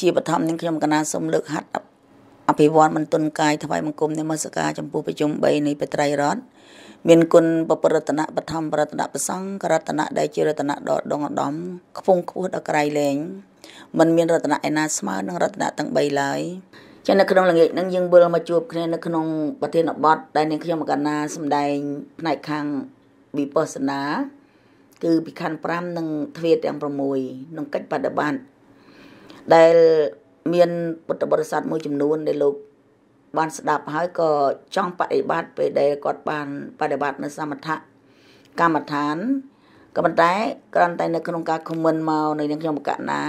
ជាបឋមនឹងខ្ញុំកណាសូមលើកហាត់អភិវឌ្ឍមិនទុនកាយថ្វាយបង្គំនមស្ការចំពោះប្រជុំ3នៃបត្រៃរតមានគុណបពរតនៈបឋមរតនៈប្រសង្ឃរតនៈដែលជារតនៈដ៏ដងឧត្តមខ្ពងខ្ពស់ដល់ក្រៃលែងมันមានរតនៈឯណាស្មើនឹងរតនៈទាំង3ឡើយចឹងនៅក្នុងល្ងាចហ្នឹងយើងវិលមកជួបគ្នានៅក្នុងប្រធានបទដែលនាងខ្ញុំកណាសម្ដែងផ្នែកខាងវិបស្សនាគឺពីខណ្ឌ5និងទ្វាទាំង6ក្នុងកិច្ចបដិបត្តិដែលមាន ពុទ្ធបរិស័ទមួយចំនួនដែលលោកបានស្ដាប់ហើយក៏ចង់បដិបត្តិពេលដែលគាត់បានបដិបត្តិនៅសមថៈកម្មដ្ឋានក៏ប៉ុន្តែគ្រាន់តែនៅក្នុងការខមមិនមកនៅនឹងខ្ញុំកណា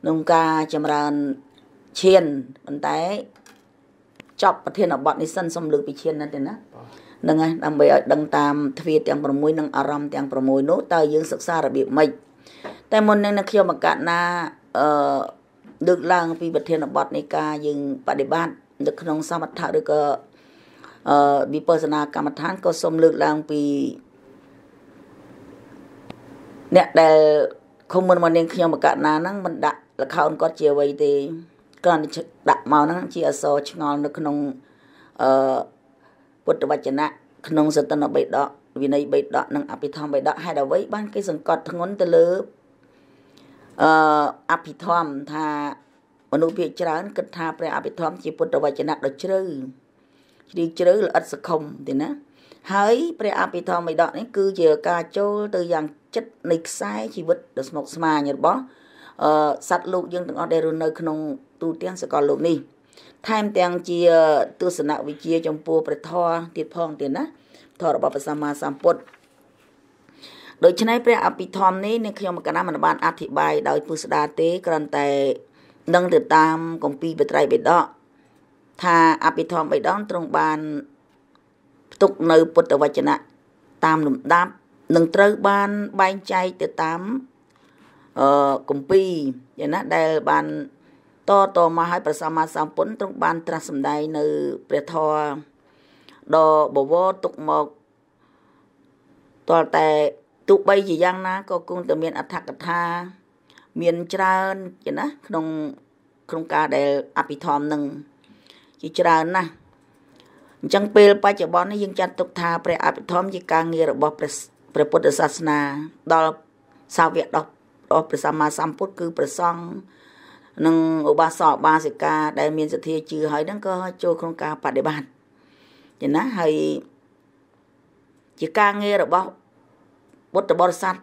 ក្នុងការចម្រើនឈានប៉ុន្តែចប់ប្រធានបទនេះសិនសំលើកពីឈានណាទេណាហ្នឹងហើយដើម្បីឲ្យដឹងតាមទ្វាទាំង6និងអារម្មណ៍ទាំង6នោះតើយើងសិក្សារបៀបម៉េចតែមុននឹងខ្ញុំមកកណាអឺលើកឡើងពីប្រធានបទនៃការយើងបដិបត្តិនៅក្នុងសមថៈឬក៏អឺវិបស្សនាកម្មដ្ឋានក៏សូមលើកឡើងពីអ្នកដែលខុំមិនមកនាងខ្ញុំបកណាហ្នឹងមិនដាក់លខោនគាត់ជាអ្វីទេគាត់ដាក់មកហ្នឹងជាអសរឆ្ងល់នៅក្នុងអឺពុទ្ធវចនៈក្នុងសតិនបៃដកវិន័យបៃដកនិងអភិធម្មបៃដកហេតុអ្វីបានគេសង្កត់ធ្ងន់ទៅលើអអភិធម្មថាមនុស្សភាគច្រើនគិតថាព្រះអភិធម្មជាពុទ្ធវចនៈដ៏ជ្រៅជ្រាលជ្រៅល្អិតសង្ឃុំទេណាហើយព្រះអភិធម្មវិដកនេះគឺជាការចូលទៅយ៉ាងចិត្តនៃខ្សែជីវិតដ៏ស្មុគស្មាញរបស់អឺសត្វលោកយើងទាំងអស់ដែលរស់នៅក្នុងទូទាំងសកលលោកនេះថែមទាំងជាទស្សនវិជ្ជាចំពោះព្រះធម៌ទៀតផងទៀតណាធម៌របស់ព្រះសម្មាសម្ពុទ្ធដូច្នេះព្រះអភិធម្មនេះនឹងខ្ញុំកណាមិនបានអធិប្បាយដោយពុស្ដាទេគ្រាន់តែនឹងទៅតាមគម្ពីរបត្រៃបិដកថាអភិធម្មបិដងទ្រង់បានផ្ទុកនៅពុទ្ធវចនៈតាមលំដាប់នឹងត្រូវបានបែងចែកទៅតាមអឺគម្ពីរយ៉ាងណាដែលបានតតមកឲ្យប្រសម្មាសម្ពុទ្ធទ្រង់បាន ត្រាស់សម្ដែងនៅព្រះធម៌ដ៏បវរទុកមកតតែោះបីជាយ៉ាងណាក៏គង់តែមានអត្ថកថាមានច្រើនណា ក្នុងក្នុងការដែល អភិធម្មនឹងជាច្រើនណាស់អញ្ចឹងពេលបច្ចុប្បន្ននេះយើងចាត់ទុកថាព្រះអភិធម្មជាការងាររបស់ព្រះព្រះពុទ្ធសាសនាដល់សាវកដល់ព្រះសម្មាសម្ពុទ្ធគឺព្រះសង្ឃនិងឧបាសកឧបាសិកាដែលមានសទ្ធាជឿហើយហ្នឹងក៏ចូលក្នុងការបដិបត្តិចឹងណាហើយជាការងាររបស់បុត្របរិស័ទ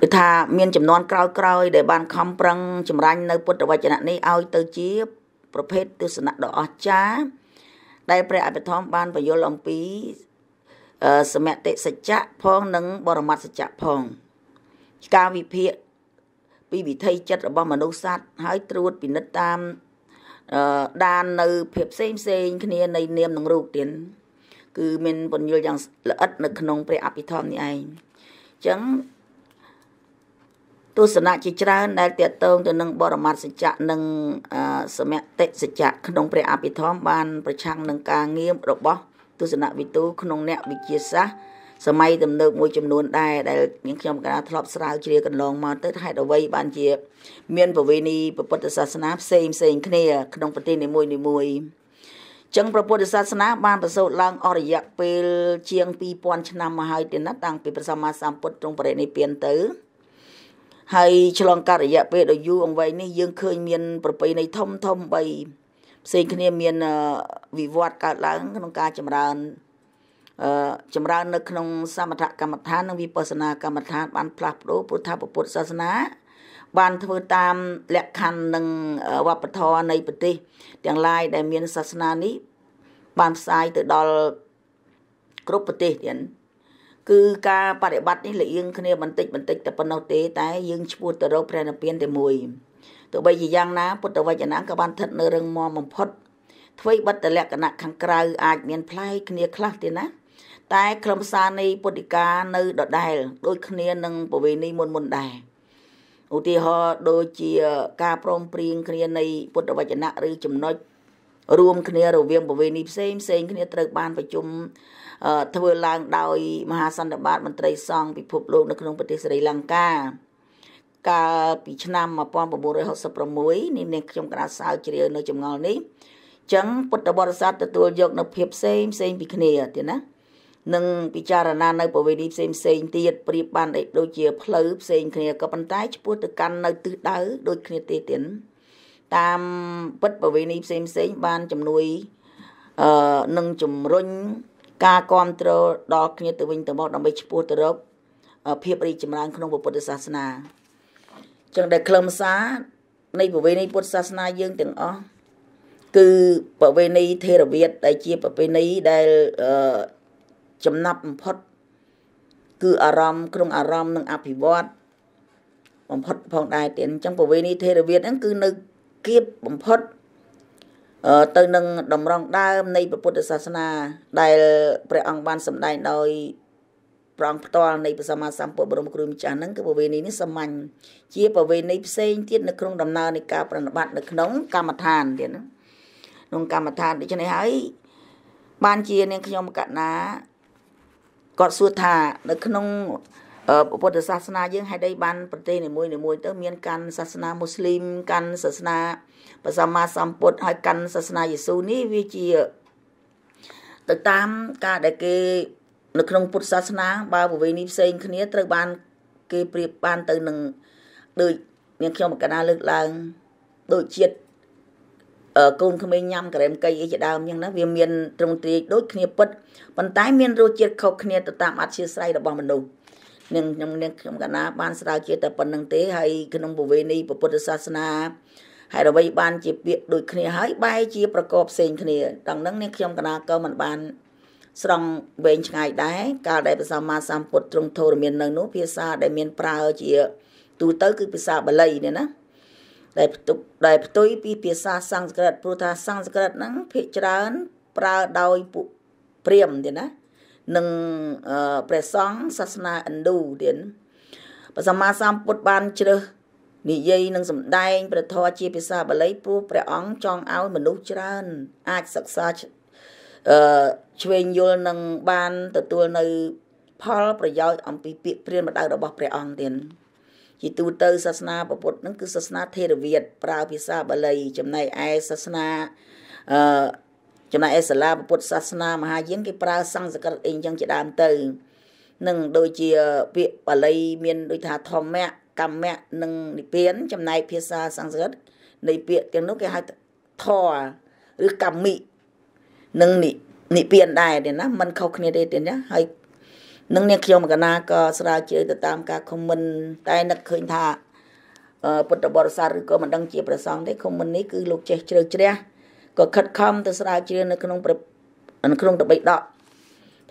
គឺថាមាន ចំនួនក្រោយក្រោយដែលបានខំប្រឹងចម្រាញ់នៅពុទ្ធវចនៈនេះឲ្យ ទៅជាប្រភេទទស្សនៈដ៏អស្ចារ្យដែលព្រះអភិធម្មបានបញ្យល់អំពីសមតិសច្ចៈផងនិង បរមត្តសច្ចៈផងការវិភាគពីវិថីចិត្តរបស់មនុស្សសត្វហើយត្រួតពិនិត្យតាមដាននៅភាពផ្សេងផ្សេង គ្នានៃ នាមនិងរូបទៀតគឺមានពន្យល់យ៉ាងល្អិតនៅក្នុង ព្រះអភិធម្មនេះឯងអញ្ចឹងទស្សនៈជាច្រើន ដែលតកតងទៅនឹងបរមត្ថសច្ចៈនិងសមតិសច្ចៈក្នុងព្រះអភិធម្មបាន ប្រឆាំងនឹងការងាររបស់ទស្សនៈវិទូ ក្នុងអ្នកវិទ្យាសាស្ត្រសម័យទំនើបមួយចំនួនដែរដែលយើងខ្ញុំកាលធ្លាប់ស្រាវជ្រាវកន្លងមកទៅហេតុអ្វីបានជា មានប្រវេណីពុទ្ធសាសនាផ្សេងផ្សេងគ្នាក្នុងប្រទេសនីមួយនីមួយៗចឹងព្រះពុទ្ធសាសនាបានប្រសូតឡើងអស់រយៈពេលជាង2000ឆ្នាំមកហើយទៀតណាតាំងពីព្រះសម្មាសម្ពុទ្ធទ្រង់បរិនិព្វានទៅហើយឆ្លងកាត់រយៈពេលដ៏យូរអង្វែងនេះយើងឃើញមាន ប្រពៃណីធំធំ3ផ្សេងគ្នាមានវិវត្តកើតឡើងក្នុងការចម្រើនចម្រើននៅក្នុងសមថកម្មដ្ឋាននិងវិបស្សនាកម្មដ្ឋានបានផ្លាស់ប្ដូរពុទ្ធពុទ្ធសាសនាបានធ្វើតាមលក្ខខណ្ឌនិងវប្បធម៌នៃប្រទេស ទាំងឡាយដែលមានសាសនានេះបានផ្សាយទៅដល់គ្រប់ប្រទេសទៀតគឺការបប្រតិបត្តិនេះលៀងគ្នាបន្តិចបន្តិចតែប៉ុណ្ណោះទេតែយើងឈ្មោះទៅរកព្រះនិព្វានតែមួយទោះបីជាយ៉ាងណាពុទ្ធវចនៈក៏បានស្ថិតនៅរឹងមាំបំផុតអ្វីបិទតលក្ខណៈខាងក្រៅអាចមានផ្លែកគ្នាខ្លះទេណា តែក្រុមសារនៃពុទ្ធិកានៅដដែលដូចគ្នានឹងប្រវេណីមុនមុនដែរឧទាហរណ៍ដូចជាការព្រមព្រៀងគ្នានៃពុទ្ធវចនៈឬចំណុចរួមគ្នារវាងប្រវេណីផ្សេងផ្សេងគ្នាត្រូវ បានប្រជុំធ្វើឡើងដោយមហាសន្និបាតមន្ត្រីសង្ឃពិភពលោក នៅក្នុងប្រទេសស្រីលង្កា កាលពីឆ្នាំ1966នេះនាងខ្ញុំកណាសៅជ្រាវនៅចម្ងល់នេះចឹងពុទ្ធបរិស័ទទទួលយក នៅភាពផ្សេងផ្សេង ពីគ្នាទៀតណានិងពិចារណានៅប្រវេណីផ្សេងផ្សេងទៀតប្រៀបបានដូចជាផ្លូវផ្សេងគ្នាក៏ប៉ុន្តែឆ្ពោះទៅកាន់នៅទិសដៅដូចគ្នាទេទៀតតាមពិតប្រវេណីផ្សេងផ្សេងបានជំនួយអឺនិងជំរុញការគ្រប់គ្រងដល់គ្នាទៅវិញទៅមកដើម្បីឆ្ពោះទៅរកភាពរីចម្រើនក្នុងពុទ្ធសាសនាចឹងដែលខ្លឹមសារ នៃប្រវេណីពុទ្ធសាសនាយើងទាំងអស់គឺប្រវេណីថេរវាទដែលជាប្រវេណីដែលអឺចំណាប់បំផុត គឺអារម្មណ៍ក្នុងអារម្មណ៍និង អភិវឌ្ឍបំផុតផងដែរទៀតអញ្ចឹងប្រវេណីថេរវាទហ្នឹងគឺនៅគៀបបំផុតទៅនឹងតម្រង់ដើមនៃពុទ្ធសាសនា ដែលព្រះអង្គបានសម្ដែងដោយព្រះអង្គផ្ទាល់នៃព្រះសម្មាសម្ពុទ្ធបរមគ្រូម្ចាស់ហ្នឹងគឺប្រវេណីនេះសាមញ្ញជាប្រវេណីផ្សេងទៀតនៅក្នុងដំណើរនៃការប្រណិប័តនៅក្នុងកម្មដ្ឋានទៀតណាក្នុងកម្មដ្ឋានដូច្នេះហើយបានជានាងខ្ញុំកណាគាត់សួរថា នៅក្នុងពុទ្ធសាសនាយើងហេតុអីបានប្រទេសនីមួយនីមួយទៅមានកាន់សាសនាមូស្លីម កាន់សាសនាព្រះសម្មាសម្ពុទ្ធហើយកាន់សាសនាយេស៊ូនេះវាជា ទៅតាមការដែលគេនៅក្នុងពុទ្ធសាសនាបើប្រវេណីផ្សេងគ្នាត្រូវបាន គេប្រៀបបានទៅនឹងដូចអ្នកខ្ញុំមកកណាលើកឡើងដូចជាតិកូនក្មេងញ៉ាំក្រែមកៃអីជាដើមអញ្ចឹងណាវាមានទ្រង់ទ្រាយដូចគ្នាពិតប៉ុន្តែមានរសជាតិខុសគ្នាទៅតាមអធិស្ស្រ័យរបស់មនុស្សនឹងខ្ញុំនឹងខ្ញុំកណាបានស្រាវជ្រាវតែប៉ុណ្្នឹងទេហើយក្នុងពវេនីពុទ្ធសាសនាហើយអ្វី បានជាពាក្យដូចគ្នាហើយបែរជាប្រកបផ្សេងគ្នាដល់ហ្នឹងនេះខ្ញុំកណាក៏មិនបាន ស្រង់វែងឆ្ងាយដែរកាលដែលព្រះសម្មាសម្ពុទ្ធទ្រង់ធរមាននៅនោះភាសាដែលមាន ប្រើជាទូទៅគឺភាសាបាលីនេះណាដែលផ្ទុកដែលផ្ទុយពីភាសាសំស្ក្រឹតព្រោះថាសំស្ក្រឹតហ្នឹងភាគច្រើន ប្រើដោយពួកព្រាហ្មណ៍ទៀតណានិងព្រះសង្ឃសាសនាឥណ្ឌូទៀតព្រះសម្មាសម្ពុទ្ធបានជ្រើសនិយាយនិងសម្ដែងព្រះធម៌ជាភាសាបាលីព្រោះព្រះអង្គចង់ឲ្យមនុស្សច្រើន អាចសិក្សាអឺឆ្វេងយល់នឹងបាន ទទួលនៅ ផលប្រយោជន៍អំពីពាក្យព្រានម្ដៅរបស់ព្រះអង្គទៀតជាទូទៅសាសនាពុទ្ធនឹងគឺសាសនាថេរវាទប្រើភាសាបាលីចំណែកឯសាសនាអឺចំណែកឯសាលាពុទ្ធសាសនាមហាយានគេប្រើសំស្ក្រឹតអីចឹងជាដើមទៅនឹងដូចជាពាក្យបាលី មាន ដូចថាធម្មៈកម្មៈនិងនិព្វាន ចំណែកភាសាសំស្ក្រឹតនៃពាក្យទាំងនោះគេហៅធរឬកម្មិនិងនិនិព្វានដែរទេណាມັນខុសគ្នាទេទេណាហើយនឹងអ្នកខ្ញុំកណាក៏ស្រាវជ្រាវទៅតាមការខមមិនតែនឹកឃើញថាពុទ្ធបរិស័ទឬក៏មិនដឹងជាព្រះសង្ឃទេខមមិននេះគឺលោកចេះជ្រៅជ្រះក៏ខិតខំទៅស្រាវជ្រាវនៅក្នុងព្រះក្នុង តបិដក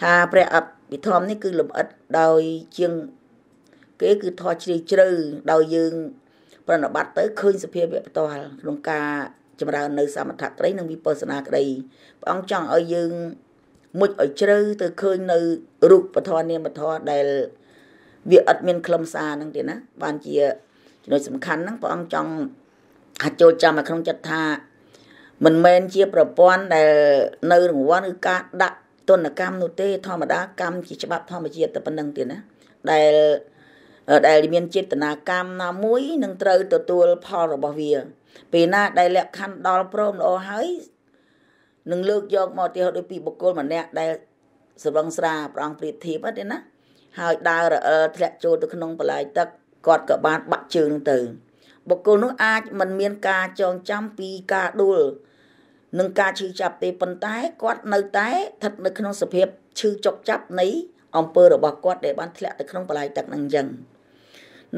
ថាព្រះអភិធម្មនេះគឺលម្អិតដោយជាងគេគឺធោះជ្រាវជ្រៅដោយយើង ប្រណិប័តទៅឃើញសភាវៈផ្ទាល់ក្នុងការចម្រើននៅសមថៈក្តីនិងវិបស្សនាក្តីព្រះអង្គចង់ឲ្យយើងមុជឲ្យជ្រៅទៅឃើញនៅរូបធម៌នាមធម៌ដែលវាអត់មានខ្លឹមសារហ្នឹងទេណា បានជាចំណុចសំខាន់ហ្នឹងព្រះអង្គចង់ហាត់ចូលចាំនៅក្នុងចិត្តថាមិនមែនជាប្រព័ន្ធដែល នៅរង្វាន់ឬការដាក់ទនកម្មនោះទេ ធម្មតាកម្មជាច្បាប់ធម្មជាតិតែប៉ុណ្្នឹងទេណាដែលដែលមានចេតនាកម្មណាមួយនឹងត្រូវទទួលផលរបស់វាពេលណាដែលលក្ខខណ្ឌដល់ព្រមល្អហើយនឹងលើកយកមកឧទាហរណ៍ដូចពីបុគ្គលម្នាក់ដែលស្រវឹងស្រាប្រងព្រៀបធៀបទេណាហើយដើររអិលធ្លាក់ចូលទៅក្នុងបលាយទឹកគាត់ក៏បានបាក់ជើងទៅបុគ្គលនោះអាចមិនមានការចងចាំពីការដួលនឹងការឈឺចាប់ទេប៉ុន្តែគាត់នៅតែស្ថិតនៅក្នុងសភាពឈឺចុកចាប់នៃអំពើរបស់គាត់ដែលបានធ្លាក់ទៅក្នុងបលាយទឹកនឹងអញ្ចឹង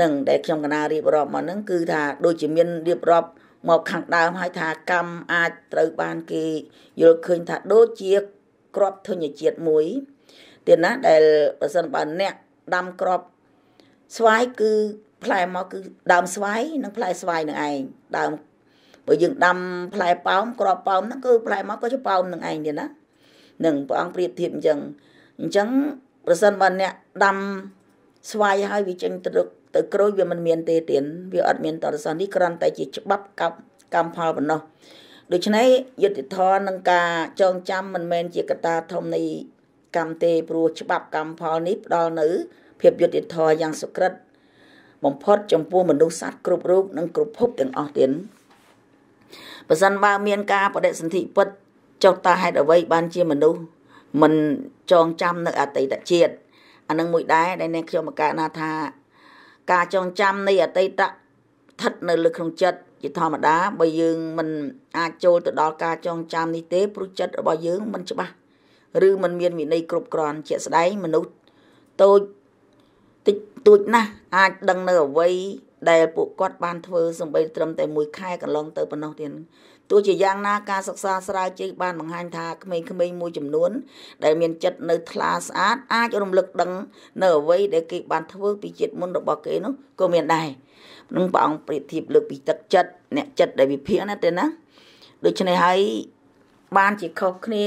នឹងដែលខ្ញុំកណារៀបរាប់មកហ្នឹងគឺថា ដូចជាមានរៀបរាប់មកខាងដើមហើយថាកម្មអាចត្រូវបានគេយល់ឃើញថាដូចជា ក្របធញ្ញជាតិមួយទៀតណាដែលប្រសិនបើអ្នក ដាំក្របស្វាយគឺ ផ្លែមកគឺដើមស្វាយនិងផ្លែ ស្វាយនឹងឯងដើមបើយើងដាំផ្លែប៉ោមក្របប៉ោមហ្នឹងគឺផ្លែមកក៏ជាប៉ោមនឹងឯងទៀតណានឹងព្រះអង្គប្រៀបធៀបអញ្ចឹងអញ្ចឹងប្រសិនបើអ្នកដាំស្វាយហើយវាចេញទៅរកទៅក្រួយវាមិនមានទេទៀតវាអត់មានតរស័ននេះគ្រាន់តែជាច្បាប់កម្មកម្មផលប៉ុណ្ណោះដូច្នេះយុទ្ធធរនឹងការចងចាំមិនមែនជាកត្តាធំនៃកម្មទេព្រោះច្បាប់កម្មផលនេះផ្ដល់នៅភាពយុត្តិធម៌យ៉ាងសុក្រិតបំផុត ចំពោះមនុស្សសត្វគ្រប់រូបនិង គ្រប់ភពទាំងអស់ទៀតបើសិនបើមាន ការបដិសន្ធិពិតចុះតាហេតុអ្វីបានជាមនុស្សមិនចងចាំនៅអតីតជាតិអានឹងមួយដែរដែលអ្នកខ្ញុំមកកាលណាថាការចងចាំនៃអតីតស្ថិតនៅលើក្នុងចិត្តជាធម្មតាបើយើងមិនអាចចូលទៅដល់ការចងចាំនេះទេព្រោះចិត្តរបស់យើងមិនច្បាស់ឬមិនមានវិន័យគ្រប់គ្រាន់ជាក់ស្ដែងមនុស្សតូចតិចតួចណាស់អាចដឹងនៅអ្វីដែលពួកគាត់ បានធ្វើសម្បីត្រឹមតែមួយខែកន្លងទៅប៉ុណ្ណោះទៀតទោះជាយ៉ាងណាការសិក្សាស្រាវជ្រាវបានបង្ហាញថាក្មេងៗមួយចំនួនដែលមានចិត្តនៅថ្លាស្អាតអាចរំលឹកដឹងនៅអ្វីដែលគេបានធ្វើពីជាតិមុនរបស់គេនោះក៏មានដែរនឹងព្រះអង្គប្រៀបធៀបលើកពីទឹកចិត្តអ្នកចិត្តដែលវិភាគណាទេណាដូច្នេះហើយបានជាខុសគ្នា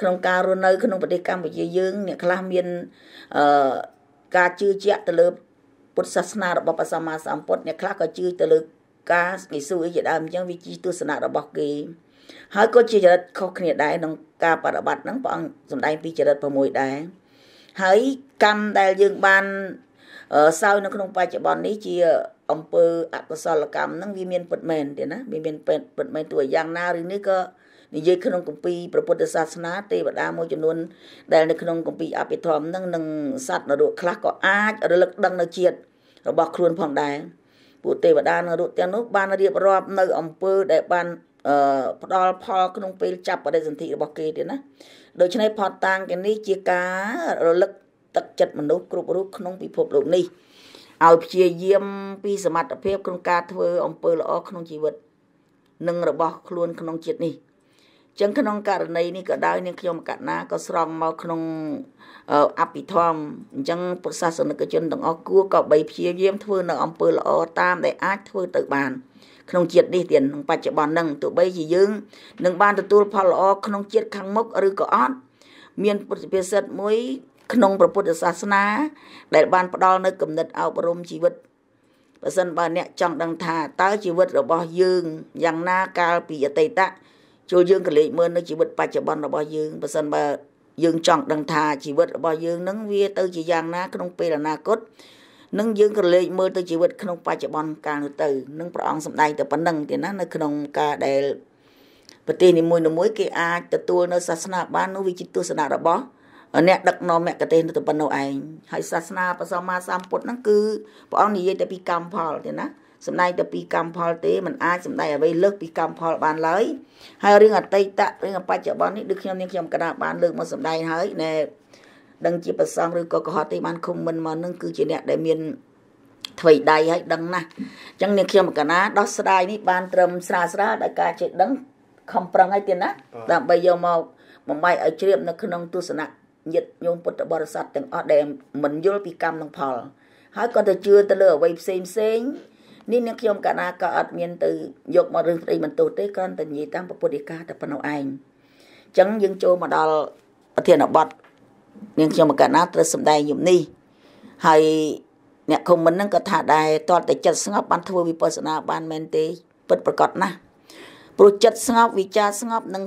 ក្នុងការរស់នៅក្នុងប្រទេសកម្ពុជាយើងអ្នកខ្លះមានអឺការជឿជាក់ទៅលើពុទ្ធសាសនារបស់ព្រះសម្មាសម្ពុទ្ធអ្នកខ្លះក៏ជឿទៅលើកាសគេសួរជាដើមអញ្ចឹងវាជាទស្សនៈរបស់គេ ហើយក៏ជាចរិតខុសគ្នាដែរក្នុងការបប្រតិបត្តិហ្នឹងព្រះអង្គសម្ដែងពីចរិត6ដែរហើយកម្មដែលយើងបានសោយនៅក្នុងបច្ចុប្បន្ននេះជាអំពើអកុសលកម្មហ្នឹងវាមានពិតមែនទេណាវាមានពិតពិតមែនទោះយ៉ាងណាឬនេះក៏និយាយក្នុងគម្ពីរព្រះពុទ្ធសាសនាទេវតាមួយចំនួនដែលនៅក្នុងគម្ពីរអភិធម្មហ្នឹងនឹងសត្វនរកខ្លះក៏អាចរលឹកដឹងនៅជាតិរបស់ខ្លួនផងដែរពួកទេវតានៅរូបទាំងនោះបានរៀបរាប់នៅអំពើដែលបានផ្ដល់ផលក្នុងពេលចាប់បដិសន្ធិរបស់គេទៀតណាដូច្នេះផតតាំងទាំងនេះជាការរលឹកទឹកចិត្តមនុស្សគ្រប់រូបក្នុងពិភពលោកនេះឲ្យព្យាយាមពីសមត្ថភាពក្នុងការធ្វើអំពើល្អក្នុងជីវិតនិងរបស់ខ្លួនក្នុងជាតិនេះចឹងក្នុងករណីនេះក៏ដោយនាងខ្ញុំកណាក៏ស្រង់មកក្នុងអភិធម្មអញ្ចឹងពុទ្ធសាសនិកជនទាំងអស់គួរក៏បីព្យាយាមធ្វើនៅអំពើល្អតាមដែលអាចធ្វើទៅបាន ក្នុងជាតិនេះទៀតក្នុងបច្ចុប្បន្នហ្នឹងទោះបីជាយើងនឹងបានទទួលផលល្អក្នុងជាតិខាងមុខឬក៏អត់មានពុទ្ធភាសិតមួយក្នុងព្រះពុទ្ធសាសនា ដែលបានផ្ដល់នូវគំនិតអប់រំជីវិតបើសិនបើអ្នកចង់ដឹងថាតើជីវិតរបស់យើងយ៉ាងណាកាលពីអតីតចូលយើងក៏លេចមើលនៅជីវិតបច្ចុប្បន្នរបស់យើងបើសិនបើយើងចង់ដឹងថាជីវិតរបស់យើងនឹងវាទៅជាយ៉ាងណា ក្នុងពេលអនាគតនឹងយើងក៏លេចមើលទៅជីវិតក្នុងបច្ចុប្បន្នកាលនោះទៅនឹងព្រះអង្គសម្ដែងទៅប៉ុណ្ណឹងទេណានៅក្នុងការដែល ប្រទេសនីមួយៗគេអាចទទួលនៅសាសនាបាននោះវាជាទស្សនៈរបស់អ្នកដឹកនាំមគ្គទេសទៅប៉ុណ្ណោះឯងហើយសាសនាព្រះសម្មាសម្ពុទ្ធហ្នឹងគឺព្រះអង្គនិយាយតែពីកម្មផលទេណាសម្ដែងតែពីកម្មផលទេมันអាចសម្ដែងអ្វីលើសពីកម្មផល បានឡើយហើយរឿងអតីតរឿងបច្ចុប្បន្ននេះដូចខ្ញុំនាងខ្ញុំកណ្ដាលបានលើកមកសម្ដែងហើយណែដឹងជាប្រសងឬក៏កុហកទេបានឃុំមិនមកនឹងគឺជាអ្នកដែលមានថ្វីដៃហើយដឹងណាស់អញ្ចឹងនាងខ្ញុំកណ្ដាលដោះស្រាយនេះបានត្រឹមស្រាលស្រាលដោយការចេះដឹង ខំប្រឹងហើយទៀតណាដើម្បីយកមកបំបីឲ្យជ្រាបនៅក្នុងទស្សនៈញាតិញោមពុទ្ធបរិស័ទទាំងអស់ដែលមិនយល់ពីកម្មនិងផល ហើយក៏ទៅជឿទៅលើអ្វីផ្សេងផ្សេងនេះនឹងខ្ញុំកាលណាក៏អត់មានទៅយកមកឬស្ដីបន្ទោសទេគ្រាន់តែនិយាយតាមពុទ្ធិកាតែប៉ុណ្ណោះឯងអញ្ចឹងយើងចូលមកដល់ប្រធានបទនាងខ្ញុំកាលណាត្រូវសម្ដែងយមនេះហើយអ្នកខមមិនហ្នឹងក៏ថាដែរតតតែចិត្តស្ងប់បានធ្វើវិបស្សនា បានមែនទេ ពិតប្រកបណាស់ព្រោះចិត្តស្ងប់វិចារស្ងប់នឹង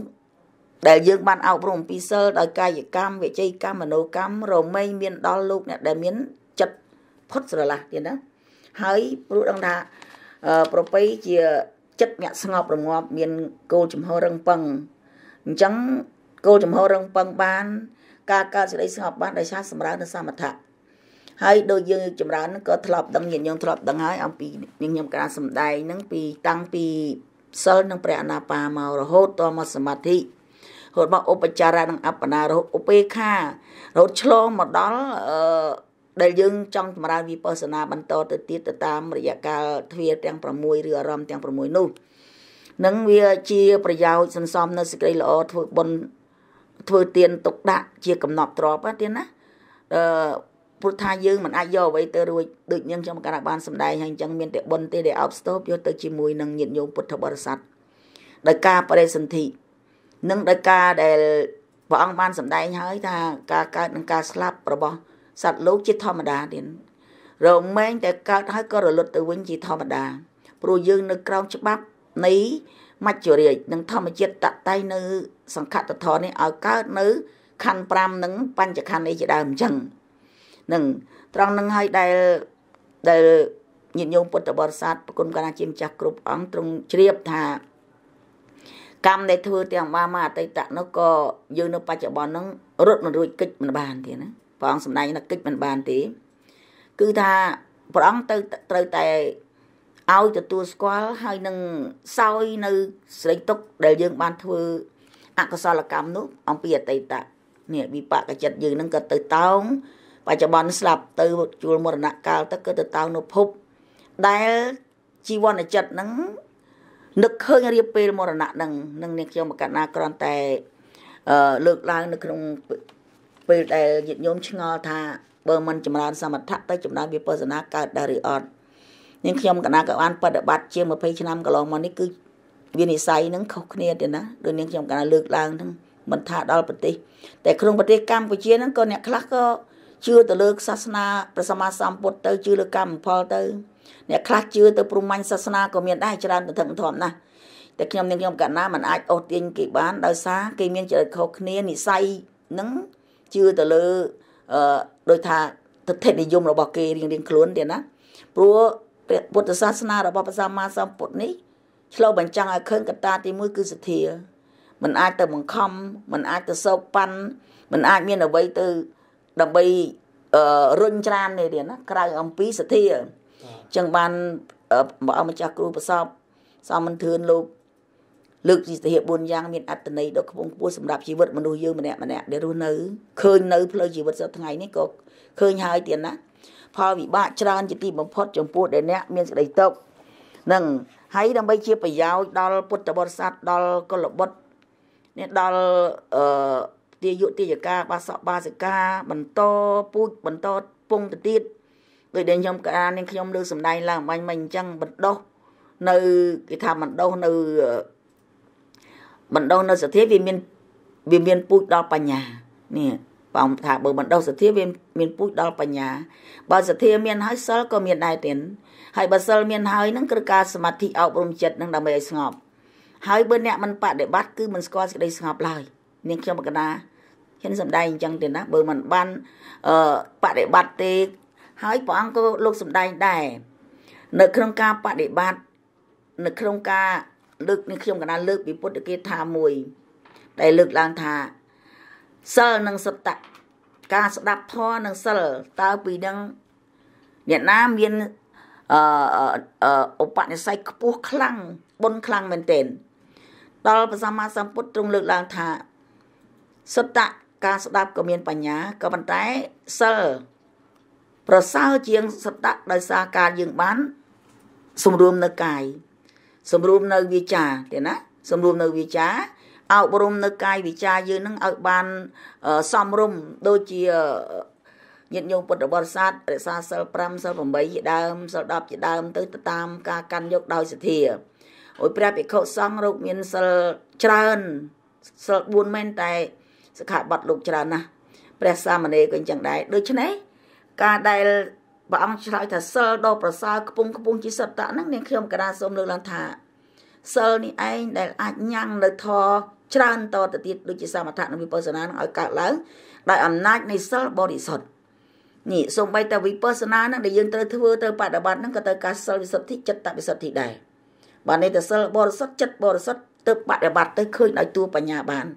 ដែលយើងបាន អប់រំពីសិលដោយកាយកម្មវិច័យកម្មមនោកម្មរមែងមាន ដល់លោកអ្នកដែលមាន ចិត្តផុតស្រឡះទៀតណាហើយព្រោះដឹងថាប្រពៃជាចិត្តអ្នកស្ងប់រងាប់មានគោលចំហរឹងពឹងអញ្ចឹងគោលចំហរឹងពឹងបាន ការកើតសេចក្តីស្ងប់បានដោយសារសម្រើនសមថៈហើយដូចយើងចម្រើនក៏ធ្លាប់ដឹងញាតិញោមធ្លាប់ដឹងហើយអំពីញាតិញោមការសំដែងហ្នឹងពីតាំងពីសិលនិងព្រះអនាបាមករហូតតមកសមាធិរហូតមកឧបចារៈនិងអបណារហូតឧបេខារហូតឆ្លងមកដល់អឺដែលយើងចង់ចម្រើនវិបស្សនាបន្តទៅទៀតទៅតាមរយៈកាលទ្វារទាំង6ឬអារម្មណ៍ទាំង6នោះនឹងវាជា ប្រយោជន៍សន្សំនៅសេចក្តីល្អធ្វើបុណ្យធ្វើទានទុកដាក់ ជា កំណប់ទ្របទៀតណាអឺព្រោះថាយើងមិនអាចយកអ្វីទៅរួចដូចយើងខ្ញុំកាលបានសម្ដែងហើយអញ្ចឹងមានតែបុណ្យទេដែលអបស្ទប់យកទៅជាមួយនឹងញាតិញោមពុទ្ធបរិស័ទដោយការបរិសន្ធិនិងដោយការដែលព្រះអង្គបានសម្ដែងហើយថា ការកើតនិងការស្លាប់របស់សត្វលោកជាធម្មតាទៀតរមែងតែកើតហើយក៏រលត់ទៅវិញជាធម្មតាព្រោះយើងនៅក្រោមច្បាប់នៃមច្ចុរាជនិងធម្មជាតិតតៃនៅ សង្ខតធរនេះឲ្យកើតនៅខណ្ឌ5និងបញ្ចខណ្ឌនេះជាដើមអញ្ចឹងនឹងត្រង់នឹងហើយដែលដែលញាតិញោមពុទ្ធបរិស័ទប្រគុណកណ្ដាជាម្ចាស់គ្រប់អង្គទ្រង់ជ្រាបថាកម្មដែលធ្វើទាំងបាមកអតីតនោះក៏យើងនៅបច្ចុប្បន្ននឹងរត់មិនរួចកិច្ចមិនបានទៀតណាព្រះអង្គសម្ដែងនឹកគិច្ចមិនបានទេគឺថាព្រះអង្គទៅត្រូវតែឲ្យទទួលស្គាល់ហើយនឹងសោយនៅស្រីទុកដែលយើងបានធ្វើអកុសលកម្មនោះអំពីអតីតនេះវិបកចិត្តយើងនឹងក៏ទៅតោងបច្ចុប្បន្នស្លាប់ទៅជួលមរណកាលទៅក៏ទៅតោងនៅភពដែលជីវនចិត្តនឹងនឹកឃើញរៀបពេលមរណៈនឹងនឹងនេះខ្ញុំមកកណ្ណាគ្រាន់តែលើកឡើងនៅក្នុងពេលដែលញាតិញោមឆ្ងល់ថា បើមិនចម្រើនសមថៈទៅចម្រើនវិបស្សនាកើតដែរឬអត់នាងខ្ញុំកណាក៏បានបប្រតិបត្តិជាង20ឆ្នាំកន្លងមកនេះគឺវានិស័យនឹងខុសគ្នាទេណាដូចនាងខ្ញុំកណាលើកឡើងហ្នឹងមិនថាដល់ប្រទេសតែក្នុងប្រទេសកម្ពុជាហ្នឹងក៏អ្នកខ្លះក៏ជឿទៅលើសាសនាព្រះសម្មាសម្ពុទ្ធទៅជឿលើកម្មផលទៅ អ្នកខ្លះជឿទៅព្រហ្មញ្ញសាសនាក៏មានដែរច្រើនទៅធំធំណាស់តែខ្ញុំនាងខ្ញុំកណាមិនអាចអូសទាញគេបានដោយសារគេមានចរិតខុសគ្នានិស័យនឹងជឿទៅលើអឺដោយថាទិដ្ឋិនិយម របស់គេរៀងៗខ្លួនទៀតណាព្រោះព្រះពុទ្ធសាសនារបស់ព្រះសម្មាសម្ពុទ្ធនេះឆ្លុះបញ្ចាំងឲ្យឃើញកត្តា ទី1គឺសទ្ធាมันអាចទៅបង្ខំมันអាចទៅសោកប៉ាន់มันអាចមានអ្វីទៅដើម្បីអឺរុញច្រាននេះទៀតណាក្រៅអំពីសទ្ធាអញ្ចឹងបានព្រះអង្គម្ចាស់គ្រូប្រសពសមមិនធឿនលោកលើកវិទ្យា4យ៉ាងមានអត្តន័យដ៏ខ្ពង់ខ្ពស់សម្រាប់ជីវិតមនុស្សយើងម្នាក់ម្នាក់ដែលរស់នៅឃើញនៅផ្លូវជីវិតសប្តាហ៍ថ្ងៃនេះក៏ឃើញហើយទៀតណាផលវិបាកច្រើន ជាទីបំផុតចំពោះដែលអ្នកមានសេចក្តីទុក្ខនឹងហើយដើម្បីជាប្រយោជន៍ដល់ពុទ្ធបរិស័ទដល់កុលបុត្រនេះដល់អឺទាយុទាយកាបាសកបាសិកាបន្តពូជបន្តពងទៅទៀតដោយដែលខ្ញុំកាលនេះខ្ញុំលើសម្ដែងឡើងអញ្ញមិញអញ្ចឹងបណ្ដោះនៅគេថាបណ្ដោះនៅបណ្ដុះនៅសទ្ធាវាមានវាមានពូជដល់បញ្ញានេះបងថាបើបណ្ដុះសទ្ធាវាមានពូជដល់បញ្ញាបើសទ្ធាមានហើយសិលក៏មានដែរទៀតហើយបើសិលមានហើយនឹងគឺការសមាធិអប់រំចិត្តនឹងដើម្បីឲ្យស្ងប់ហើយបើអ្នកមិនបដិបត្តិគឺមិនស្គាល់សេចក្តីស្ងប់ឡើយនាងខ្ញុំមកកណាហ៊ានសំដែងអញ្ចឹងទេណាបើមិនបានអឺបដិបត្តិទេហើយព្រះអង្គក៏លោកសំដែងដែរនៅក្នុងការបដិបត្តិនៅក្នុងការលើកនេះខ្ញុំកណាលើកពីពុទ្ធគាថាមួយដែលលើកឡើងថាសិលនិងសត្តៈការស្ដាប់ធម៌និងសិលតើពីនឹងអ្នកណាមានអឺឧបនិស្ស័យខ្ពស់ខ្លាំងបុណ្យខ្លាំងមែនទែនដល់ព្រះសម្មាសម្ពុទ្ធទ្រង់លើកឡើងថាសត្តៈការស្ដាប់ក៏មានបញ្ញាក៏ប៉ុន្តែសិលប្រសើរជាងសត្តៈដោយសារការយើងបានសម្រួមនៅកាយសម្រួមនៅវាចាទេណា សម្រួមនៅវាចាអប់រំ នៅកាយវាចាយើងនឹងឲ្យបានសំរុំដូចជាញាតិញោមពុទ្ធបរិស័ទរក្សាសិល5សិល8ជាដើមសិល10ជាដើម ទៅតាម ការកាន់យកដោយសទ្ធាអុយព្រះភិក្ខុសង្ឃរោគមានសិលច្រើនសិល4មែនតែសិក្ខាបទលោកច្រើនណាស់ព្រះសាមណេរក៏អញ្ចឹងដែរដូច្នេះការដែលព្រះអង្គឆ្លើយថាសិលដ៏ប្រសើរខ្ពង់ខ្ពស់ជាសត្វតៈហ្នឹងនាងខ្ញុំកណាសូមលើកឡើងថាសិលនេះឯងដែលអាចញ៉ាំងនៅធរច្រើនតទៅទៀតដូចជាសមថៈនិងវិបស្សនានឹងឲ្យកើតឡើងដោយអំណាចនៃសិលបរិសុទ្ធនេះសូម្បីតែវិបស្សនានឹងដែលយើងត្រូវធ្វើទៅបដិបត្តិនឹងក៏ត្រូវការសិលវិសុទ្ធិចិត្តវិសុទ្ធិដែរបាទនេះតែសិលបរិសុទ្ធចិត្តបរិសុទ្ធទៅបដិបត្តិទៅឃើញដោយតួបញ្ញាបាន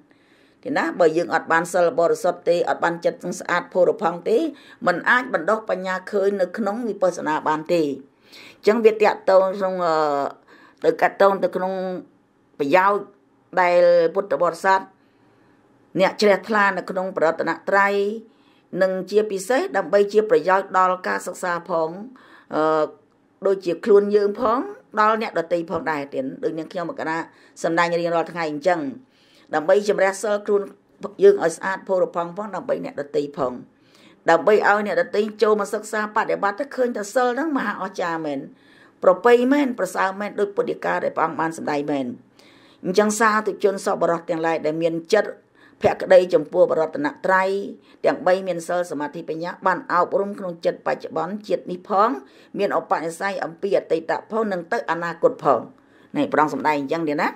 ទេណាបើយើងអត់បានសិលបរិសុទ្ធទេអត់បានចិត្តស្អាតភោរផង់ទេมันអាចបណ្ដោះបញ្ញាឃើញនៅក្នុងវិបស្សនាបានទេអញ្ចឹងវាតកតូនក្នុងទៅកតូនទៅក្នុងប្រយោជន៍ដែលពុទ្ធបរិស័ទអ្នកជ្រះថ្លានៅ ក្នុង ប្រតនត្រ័យនិងជាពិសេសដើម្បីជាប្រយោជន៍ដល់ការសិក្សាផងអឺដូចជាខ្លួនយើង ផង ដល់អ្នកដតីផងដែរទៀតដូចនឹងខ្ញុំមកណាសម្ដែងរៀងរាល់ថ្ងៃអញ្ចឹងដើម្បីជំរះសិលខ្លួនយើងឲ្យស្អាតផូរផង់ផងដើម្បីអ្នកដតីផងដើម្បីឲ្យអ្នកដតីចូលមកសិក្សាបដិបត្តិទៅឃើញថាសិលហ្នឹងមហាអស្ចារ្យមែនប្រពៃមែនប្រសើរមែនដោយពុទ្ធិកាដែលព្រះអង្គបានសម្ដែងមែនអញ្ចឹងសាទុជនសពបរោះទាំងឡាយដែលមានចិត្តភក្តីចំពោះបរតនត្រ័យទាំង3មានសិលសមាធិបញ្ញាបានអប់រំ ក្នុងចិត្តបច្ចុប្បន្នជាតិនេះផង មានឧបនិស្ស័យអំពីអតីតផងនិងទៅអនាគតផងនេះប្រងសម្ដែងអញ្ចឹងទេណា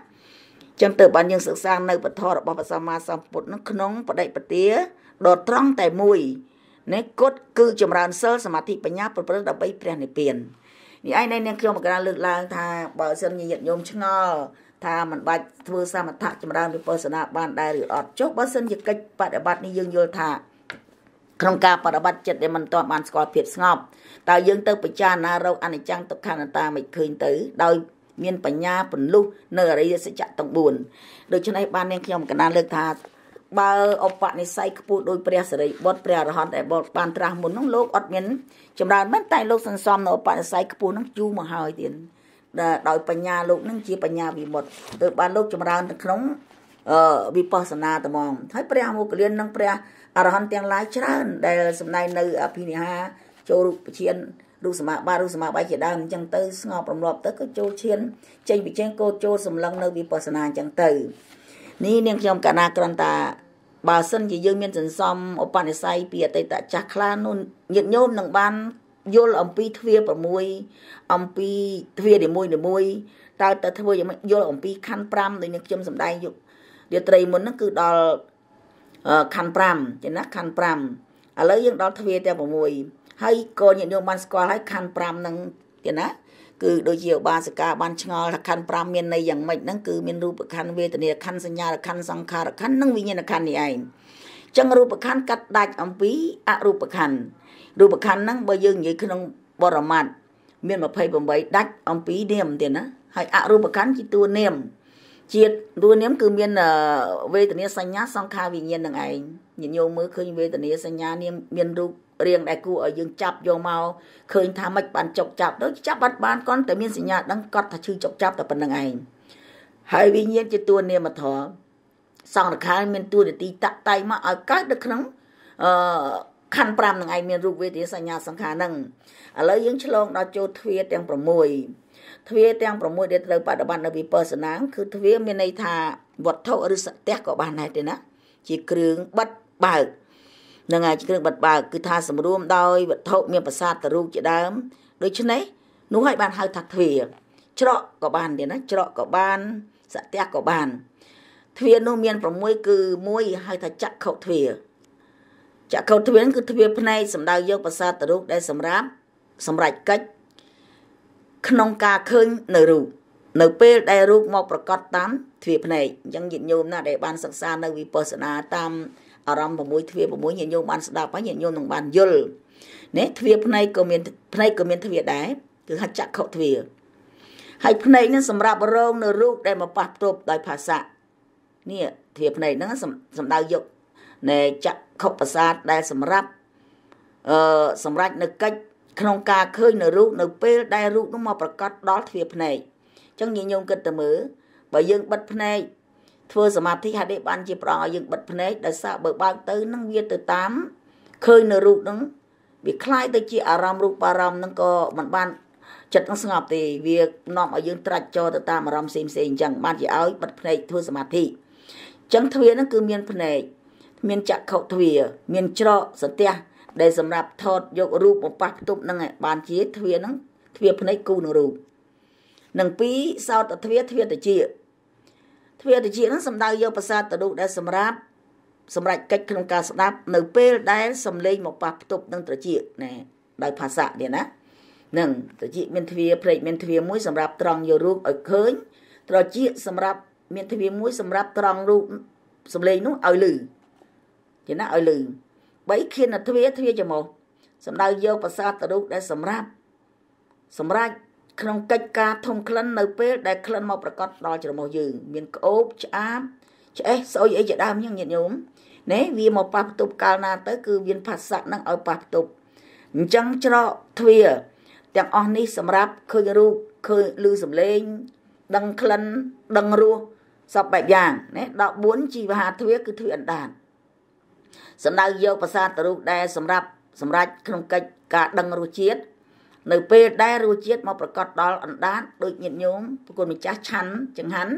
ចឹងទៅបានយើងសិក្សានៅពធរបស់ព្រះសម្មាសម្ពុទ្ធនឹងក្នុងបដិបទាដ៏ត្រង់តែមួយនេះគាត់គឺចម្រើនសិលសមាធិបញ្ញាប្រព្រឹត្តដើម្បីព្រះនិព្វាននេះឯងនេះខ្ញុំមកការលើកឡើងថាបើសិនញាតិញោមឆ្ងល់ថាมันបាច់ធ្វើសមថៈចម្រើនវិបស្សនាបានដែរឬអត់ចុះបើសិនជាកិច្ចបដិបត្តិនេះយើងយល់ថាក្នុងការបដិបត្តិចិត្តដែលមិនទាន់បានស្គាល់ភាពស្ងប់តើយើងទៅពិចារណារោគអនិច្ចំទុក្ខអនត្តាមិនឃើញទៅដោយមានបញ្ញាពន្លុះនៅអរិយសច្ចៈទាំង4ដូច្នេះបាននាងខ្ញុំកណ្ដាលលើកថាបើឧបនិស្ស័យខ្ពស់ដោយព្រះសិរីបុត្រព្រះអរហន្តដែលបុត្របានត្រាស់មុននោះលោកអត់មានចម្រើនមែនតែលោកសន្សំនៅឧបនិស្ស័យខ្ពស់នោះយូរមកហើយទៀតដែលដោយបញ្ញាលោកនឹងជាបញ្ញាវិមុតទើបបានលោកចម្រើនទៅក្នុងអឺវិបស្សនាត្មងហើយព្រះអមុគលាននិងព្រះអរហន្តទាំងឡាយច្រើនដែលសម្ដែងនៅ អភិនិហាចូលរូបជារូបសម្បត្តិបារូបសម្បត្តិបាយជាដើមអញ្ចឹងទៅស្ងប់រំលប់ទៅក៏ចូលឈានចេញពីជាងកោចូលសម្លឹងនៅវិបស្សនាអញ្ចឹងទៅនេះនាងខ្ញុំកាលណាគ្រាន់តាបើសិនជាយើងមានសន្សំឧបនិស្ស័យពីអតីតចាស់ខ្លានោះញាតិញោមនឹងបានយល់អំពីទ្វា6អំពីទ្វានីមួយនីមួយតើតើធ្វើយ៉ាងម៉េចយល់អំពីខណ្ឌ5ដូចនេះខ្ញុំសម្ដែងយុគរាត្រីមុនហ្នឹងគឺដល់ខណ្ឌ5ចឹងណាខណ្ឌ5ឥឡូវយើងដល់ទ្វារតែ6ហើយក៏ញាតិញោមបានស្គាល់ហើយខណ្ឌ5ហ្នឹងទៀតណាគឺដូចជាឧបាសិកាបានឆ្ងល់ថាខណ្ឌ5មានន័យយ៉ាងម៉េចហ្នឹងគឺមានរូបខណ្ឌវេទនាខណ្ឌសញ្ញាខណ្ឌសង្ខារខណ្ឌនិងវិញ្ញាណខណ្ឌនេះឯងចឹងរូបខណ្ឌកាត់ដាច់អំពី អរូបខណ្ឌរូបខណ្ឌហ្នឹងបើយើងនិយាយក្នុងបរមត្ថមាន28ដាច់អំពីនាមទៀតណាហើយអរូបខណ្ឌជាតួនាមជាតិតួនាម គឺមានវេទនាសញ្ញាសង្ខារវិញ្ញាណនឹងឯងញាតិញោមមើលឃើញវេទនាសញ្ញានាមមានរូបរឿងដែលគួរឲ្យយើងចាប់យកមកឃើញថាមិនបានចុកចាប់ដូចចាប់បាត់បានគាត់តែមានសញ្ញាដឹងគាត់ថាឈឺចុកចាប់តែប៉ុណ្្នឹងឯងហើយវិញ្ញាណជាតួនាមធម៌សង្ឃរខាមានតួនាទីតាក់តែងមកឲ្យកើតនៅក្នុងអឺខណ្ឌ5នឹងឯងមានរូបវេទនាសញ្ញាសង្ខារនឹងឥឡូវយើងឆ្លងដល់ចូលទ្វាទាំង6ទ្វាទាំង6ដែលត្រូវបដិបត្តិនៅវិបស្សនាគឺទ្វាមានន័យថាវត្ថុឬសត្វក៏បានដែរទេណា ជាគ្រឿងបិទបើកនឹងហើយគ្រឿងបិទបើកគឺថាសម្រួមដោយវត្ថុមានប្រសាទរូបជាដើមដូច្នេះនោះហើយបានហៅថាទ្វារច្រកក៏បានទៀតណាច្រកក៏បានសត្យៈក៏បានទ្វារនោះមាន6គឺមួយហៅថាចក្ខុទ្វារចក្ខុទ្វារគឺទ្វារភ្នែកសំដៅយកប្រសាទរូបដែលសម្រាប់សម្រេចកិច្ចក្នុងការឃើញនៅរូបនៅពេលដែលរូបមកប្រកបតាមទ្វារភ្នែកអញ្ចឹងញាតិញោមណាដែលបានសិក្សានៅវិបស្សនាតាមអារម្មណ៍6ទ្វារ6ញាតិញោមបានស្ដាប់ហើយញាតិញោមនឹងបានយល់ណាទ្វារភ្នែកក៏មានភ្នែកក៏មានទ្វារដែរគឺហច្ចខទ្វារហើយភ្នែកនឹងសម្រាប់រងនៅរូបដែលមកប៉ះផ្ទប់ដោយភាសានេះទ្វារភ្នែកហ្នឹងសំដៅយកនៃចក្ខុប្រសាទដែល សម្រាប់អឺសម្រាប់នៅកិច្ចក្នុងការឃើញនៅរូបនៅ ពេលដែលរូបនោះមកប្រកាសដល់ទ្វារភ្នែកអញ្ចឹងញាតិញោមគិតទៅមើលបើយើងបិទភ្នែកធ្វើសមាធិហាក់នេះបានជាប្រងឲ្យយើងបិទភ្នែកដោយសារបើបើកទៅនឹងវាទៅតាមឃើញនៅរូបនឹងវាคล้ายទៅជា អារម្មណ៍រូបអារម្មណ៍នឹងក៏មិនបាន ចិត្តនឹងស្ងប់ទេវានាំឲ្យយើងត្រាច់ចោលទៅតាមអារម្មណ៍ផ្សេងផ្សេងអញ្ចឹងបានជាឲ្យបិទភ្នែកធ្វើសមាធិអញ្ចឹងទ្វារនឹងគឺមានភ្នែកមានចក្ខុទ្វារមានច្រកសន្ទះដែលសម្រាប់ថតយករូបមកប៉ះផ្ទុបនឹងបានជាទ្វារនឹងទ្វារភ្នែកគូនឹងរូបនិងពីរសោតទ្វារទ្វារតិជាវេទជានឹងសំដៅយកប្រសាទទៅដែលសម្រាប់សម្រាប់កិច្ចក្នុងការស្ដាប់នៅពេលដែលសំលេងមកប៉ះផ្ទប់នឹងត្រចៀកណាដោយភាសានេះណានឹងត្រចៀកមានទ្វារព្រែកមានទ្វារមួយសម្រាប់ត្រង់យករូបឲ្យឃើញ ត្រចៀកសម្រាប់ មានទ្វារមួយសម្រាប់ត្រង់រូបសំលេងនោះឲ្យឮជាណាឲ្យឮ3ខៀនទ្វារទ្វារចមោះសម្ដៅយកភាសាទៅដែលសម្រាប់សម្រាប់ក្នុងកិច្ចការធំក្លិននៅពេលដែលក្លិនមកប្រកបដល់ច្រមុះយើងមានក្អូបឆ្អាបឆ្អេះស្អុយអីជាដើមយ៉ាងញាតិញោមណែវាមកប៉ះផ្ទប់កាលណា ទៅគឺមានផាសៈនឹងឲ្យប៉ះផ្ទប់អញ្ចឹងច្រកទ្វារទាំងអស់នេះសម្រាប់ឃើញរូបឃើញឮសំឡេងដឹងក្លិនដឹងរសសពបែបយ៉ាងណែ14ជីវហាទ្វារគឺទ្វារអណ្ដាតសម្ដៅយកប្រសាទរូបដែលសម្រាប់សម្រាប់ក្នុងកិច្ចការ ដឹងរសជាតិនៅពេលដែលរសជាតិមកប្រកបដល់អណ្ដាតដូចញាតិញោមប្រគុណម្ចាស់ឆាន់ចង្ហាន់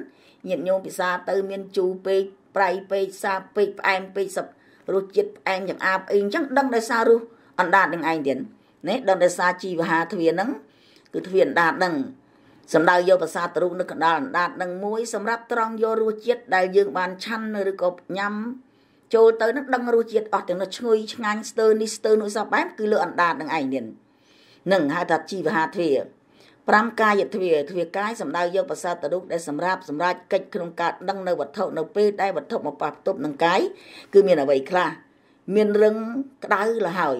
ញាតិញោមពិសាទៅមានជូរពេកប្រៃពេកសាពេកផ្អែមពេកសឹករសជាតិផ្អែមចង្អាបអីអញ្ចឹងដឹងដោយសាររស អណ្ដាតនឹងឯងទៀតនេះដឹងដោយសារជីវហាទ្វានឹងគឺទ្វាអណ្ដាតនឹងសម្ដៅយកប្រសាទរូបនៅកណ្ដាលអណ្ដាតនឹងមួយសម្រាប់ត្រង់យករសជាតិដែលយើងបានឆាន់ឬក៏ញ៉ាំចូលទៅនឹងដឹងរសជាតិអស់ទាំងនោះឈ្ងុយឆ្ងាញ់ស្ទើរនេះស្ទើរនោះសពបែបគឺលើអណ្ដាតនឹងឯងទៀតនឹងហៅថាជីវហាទ្វា5កាយទ្វាទ្វាកាយសំដៅយកប្រសាទរូបដែលសម្រាប់សម្រាប់កិច្ចក្នុងការដឹងនៅវត្ថុនៅពេលដែលវត្ថុមកប៉ះផ្ទប់នឹងកាយគឺមានអ្វីខ្លះមានរឹងក្តៅលហើយ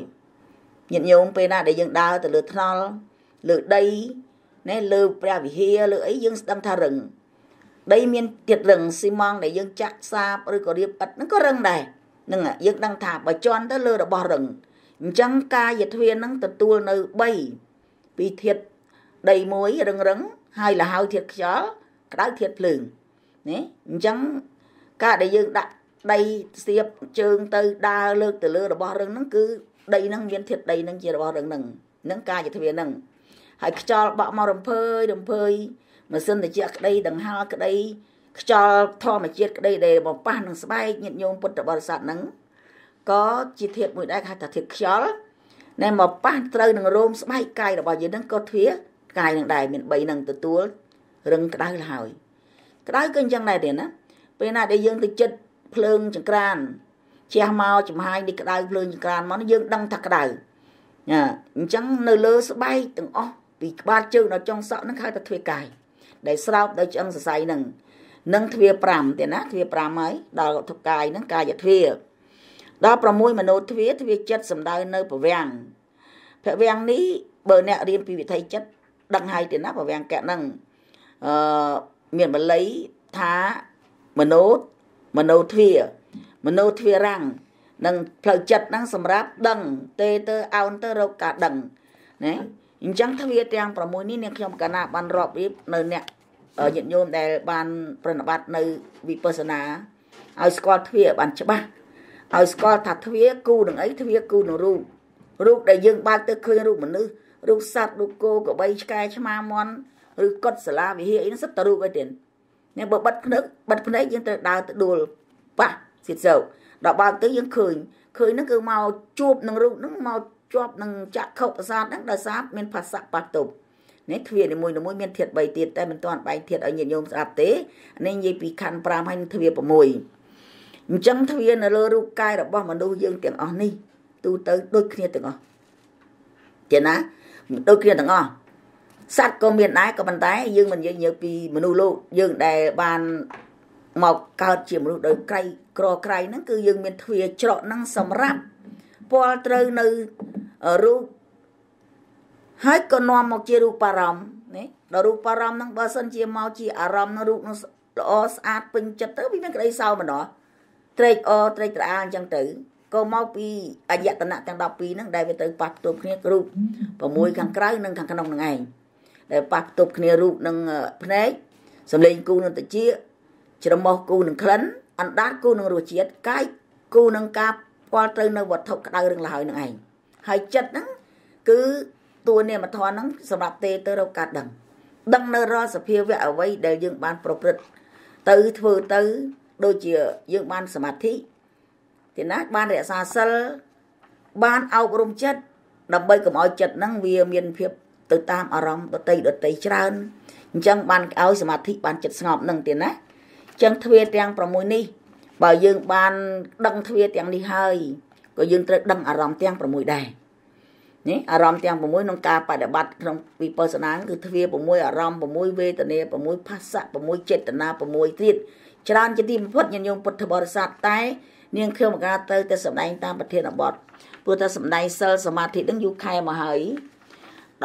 ញាតិញោមពេលណាដែលយើងដើរទៅលើថ្នល់លើដីណែលើព្រះវិហារលើអីយើងស្ដឹងថារឹងដីមានទៀតរឹងស៊ីម៉ងដែលយើងចាក់សាបឬក៏រៀបឥតហ្នឹងក៏រឹងដែរហ្នឹងយើងដឹងថាបើជន់ទៅលើរបស់រឹងអញ្ចឹងកាយទ្វានឹងទទួលនៅ3ពីធាតដីមួយរឹងរឹងហើយលហើយធាតខ្យល់ក្តៅធាតភ្លើងណាអញ្ចឹងការដែលយើងដាក់ដីស្ទាបជើងទៅដើរលើកទៅលើ របស់រឹងហ្នឹងគឺដីហ្នឹងមានធាតដីហ្នឹងជារបស់រឹងហ្នឹងនឹងកាយទ្វាហ្នឹងហើយខ្យល់បក់មករំភើយរំភើយម៉ាស៊ីនត្រជាក់ក្តីដង្ហើរក្តីខ្យល់ធម្មជាតិក្តីដែលបំប៉ះនឹងស្បែកញាតញោមពុទ្ធបរិស័ទហ្នឹងក៏ជាធាតុមួយដែរគេហៅថាធាតុខ្យល់ណែមកប៉ះត្រូវនឹងរោមស្បែកកាយរបស់យើងហ្នឹងក៏ទ្វាកាយនឹងដែរមាន3ហ្នឹងទទួលរឹងក្តៅលហើយក្តៅគឺអញ្ចឹងដែរទេណាពេលណាដែលយើងទៅចិត្តភ្លើងចង្ក្រានជះមកចំហាយនេះក្តៅភ្លើងចង្ក្រានមកយើងដឹងថាក្តៅណាអញ្ចឹងនៅលើស្បែកទាំងអស់ពីក្បាលជើងដល់ចុងសក់ហ្នឹងហៅថាទ្វាកាយដែលស្រោបដោយឆ្អឹងសរសៃហ្នឹងនឹងទ្វា5ទៀតណាទ្វា5ហើយដល់ធុកាយហ្នឹងកាយទ្វា5ដល់6មនោទ្វាទ្វាចិត្តសំដៅនៅពវាំងពវាំងនេះបើអ្នករៀនពីវិថីចិត្តដឹងហើយទេណាពវាំងកៈហ្នឹងអឺមានបល័យថាមនោមនោទ្វាមនោទ្វារាំងនិងផ្លូវចិត្តហ្នឹងសម្រាប់ដឹងទេទៅអោនទៅរកការដឹងណាអញ្ចឹងទ្វាទាំង6នេះនាងខ្ញុំកាលណា បានរាប់រៀបនៅអ្នកញាតិញោមដែល បាន ប្រណិប័តនៅវិបស្សនាឲ្យស្គាល់ទ្វាបានច្បាស់ឲ្យស្គាល់ថាទ្វាគូនឹងអីទ្វាគូនឹងរូបរូបដែលយើងបើកទៅឃើញរូបមនុស្សរូបសត្វរូបគោក្របីឆ្កែឆ្មាមន់ឬកុតសាលាវិហារអីនោះសុទ្ធតែរូបឯទៀតនេះបើបិទភ្នែកបិទភ្នែកយើងត្រូវដើរទៅដួលប៉ះសៀតសោកដល់បើកទៅយើងឃើញឃើញហ្នឹងគឺមកជួបនឹងរូបហ្នឹងមកជាប់នឹងចក្ខុប្រសាទហ្នឹងដោយសារមានភាសៈប៉ះទប់នេះទ្វានីមួយៗមានធាត3ទៀតតែមិនទាន់បែងធាតឲ្យញាតិញោមស្ដាប់ទេនេះនិយាយពីខណ្ឌ5ហើយនឹងទ្វា6អញ្ចឹងទ្វារនៅលើរូបកាយរបស់មនុស្សយើងទាំងអស់នេះទូទៅដូចគ្នាទាំងអស់ទេណាដូចគ្នាទាំងអស់សត្វក៏មានដែរក៏ប៉ុន្តែ យើងមិននិយាយពីមនុស្សលោកយើងដែលបានមកកើតជាមនុស្សដោយក្រៃក្រក្រៃហ្នឹងគឺយើងមានទ្វារច្រកហ្នឹងសម្រាប់ពលត្រូវនៅរូបហើយក៏នាំមកជារូបអារម្មណ៍ណាដល់រូបអារម្មណ៍ហ្នឹងបើសិនជាមកជាអារម្មណ៍នឹងរូបនឹងល្អស្អាតពេញចិត្តទៅវាមានក្តីសោមនស្សត្រេកអរត្រេកត្រអាលអញ្ចឹងទៅក៏មកពីអយតនៈទាំង12ហ្នឹងដែលវាទៅប៉ះផ្ទុបគ្នារូប6ខាងក្រៅនិងខាងក្នុងហ្នឹងឯងដែលប៉ះផ្ទុបគ្នារូបនឹងភ្នែកសម្លេងគូនឹងតិចច្រមុះគូនឹងក្លិនអណ្ដាតគូនឹងរសជាតិកាយគូនឹងការផ្ល់ទៅនៅវត្ថុក្តៅរឹងល្ហើយនឹងឯងហើយចិត្តហ្នឹងគឺតួនាមធម៌ហ្នឹងសម្រាប់ទេទៅរកការដឹង ដឹងនៅរាល់សភាវៈអ្វីដែលយើងបានប្រព្រឹត្តទៅធ្វើទៅដូចជាយើងបានសមាធិទីណាបានរក្សាសិលបានអប់រំចិត្តដើម្បីកុំឲ្យចិត្តហ្នឹងវាមានភាពទៅតាមអារម្មណ៍ដតីដតីច្រើនអញ្ចឹងបានឲ្យសមាធិបានចិត្តស្ងប់នឹងទៀតណាអញ្ចឹងទ្វាទាំង6នេះ បើយើងបានដឹងទ្វាទាំងនេះហើយក៏យើងត្រូវដឹងអារម្មណ៍ទាំង6ដែរនេះអារម្មណ៍ទាំង6ក្នុងការបដិបត្តិក្នុងវិបស្សនាគឺទ្វា6អារម្មណ៍6វេទនា6ផាសៈ6ចេតនា6ទៀតច្រើនជាទីបំផុតញាតិញោមពុទ្ធបរិស័ទតែនាងខ្ញុំមកការទៅតែសម្ដែងតាមប្រធានបទព្រោះតែសម្ដែងសិលសមាធិនឹងយូរខែមកហើយ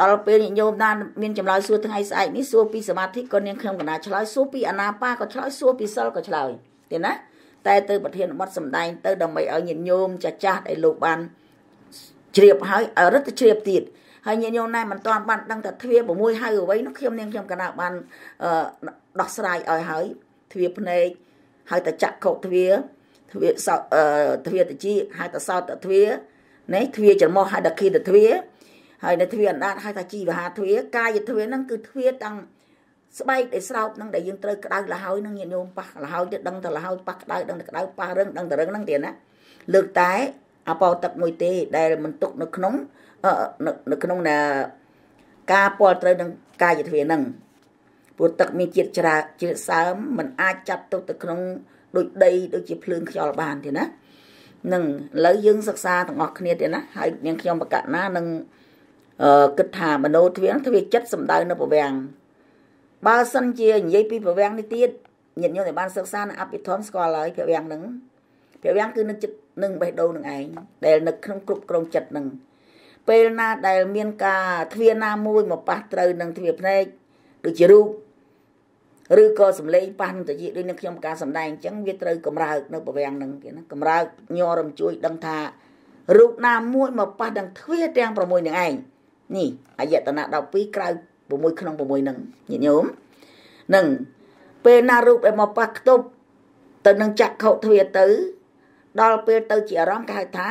ដល់ពេលញាតិញោមបានមានចម្លើយសួរថ្ងៃស្អែកនេះសួរពីសមាធិក៏នាងខ្ញុំកណ្ដាលឆ្លើយសួរពីអនាបាក៏ឆ្លើយសួរពីសិលក៏ឆ្លើយទេណាតែទៅប្រធានបទសម្ដែងទៅ ដើម្បីឲ្យញាតិញោមចាស់ចាស់ដែលលោកបានជ្រាបហើយឲ្យរត់ទៅជ្រាបទៀតហើយញាតិញោមណែមិនទាន់បានដឹងថាទ្វា6ហៅអ្វីនោះខ្ញុំនាងខ្ញុំកណ្ដាលបានដោះស្រាយឲ្យហើយទ្វាភ្នែកហើយតចក្រទ្វាទ្វាសអឺទ្វាតជីហើយតសតទ្វាណែទ្វាច្រមុះហើយតគីតទ្វាហើយនៅទ្វាអណ្ដាតហើយថាជីវហាទ្វាកាយទ្វាហ្នឹងគឺទ្វាទាំងស្បែកដែលស្រោបហ្នឹងដែលយើងត្រូវក្តៅលហើយហ្នឹងញាតិញោមប៉ះលហើយទៅដឹងទៅលហើយប៉ះក្តៅដឹងទៅក្តៅប៉ះរឹងដឹងទៅរឹងហ្នឹងទៀតណាលើកតែអបោទឹកមួយទេ ដែល មិនទុកនៅក្នុងនៅក្នុងណាការពលត្រូវនឹងកាយទ្វាហ្នឹងព្រោះទឹកមានជាតិច្រើនជាតិសើមมันអាចចាប់ទុកទៅក្នុងដូចដីដូចជាភ្លើងខ្យល់បានទេណានឹងឥឡូវយើងសិក្សាទាំងអស់គ្នាទេណាហើយនាងខ្ញុំបកណានឹងអឺគិតថាមโนទ្វាងទ្វាចិត្តសំដៅនៅប្រវាំងបើសិនជានិយាយពីប្រវាំងនេះទៀតញាតិញោមដែលបានសិក្សានៅអភិធម្មស្គាល់ហើយប្រវាំងនឹងប្រវាំងគឺនឹងចិត្តនឹងបេះដូងនឹងឯងដែលនៅក្នុងគ្រប់គ្រងចិត្តនឹងពេលណាដែលមានការទ្វាណាមួយមកប៉ះត្រូវនឹងទ្វាភ្នែកដូចជារូបឬក៏សំឡេងប៉ះនឹងតាជាដូចនឹងខ្ញុំការសម្ដែងអញ្ចឹងវាត្រូវកម្រើកនៅប្រវាំងនឹងគេណាកម្រើកញរំជួយដឹងថា រូបណាមួយមកប៉ះនឹងទ្វាទាំង6នឹងឯងនេះអយតនៈ12ក្រៅ6ក្នុង6នឹងញាតិញោមនឹងពេលណារូបឯមកប៉ះខ្ទប់ទៅនឹងចក្ខុទ្វាទៅដល់ពេលទៅជាអារម្មណ៍គេហៅថា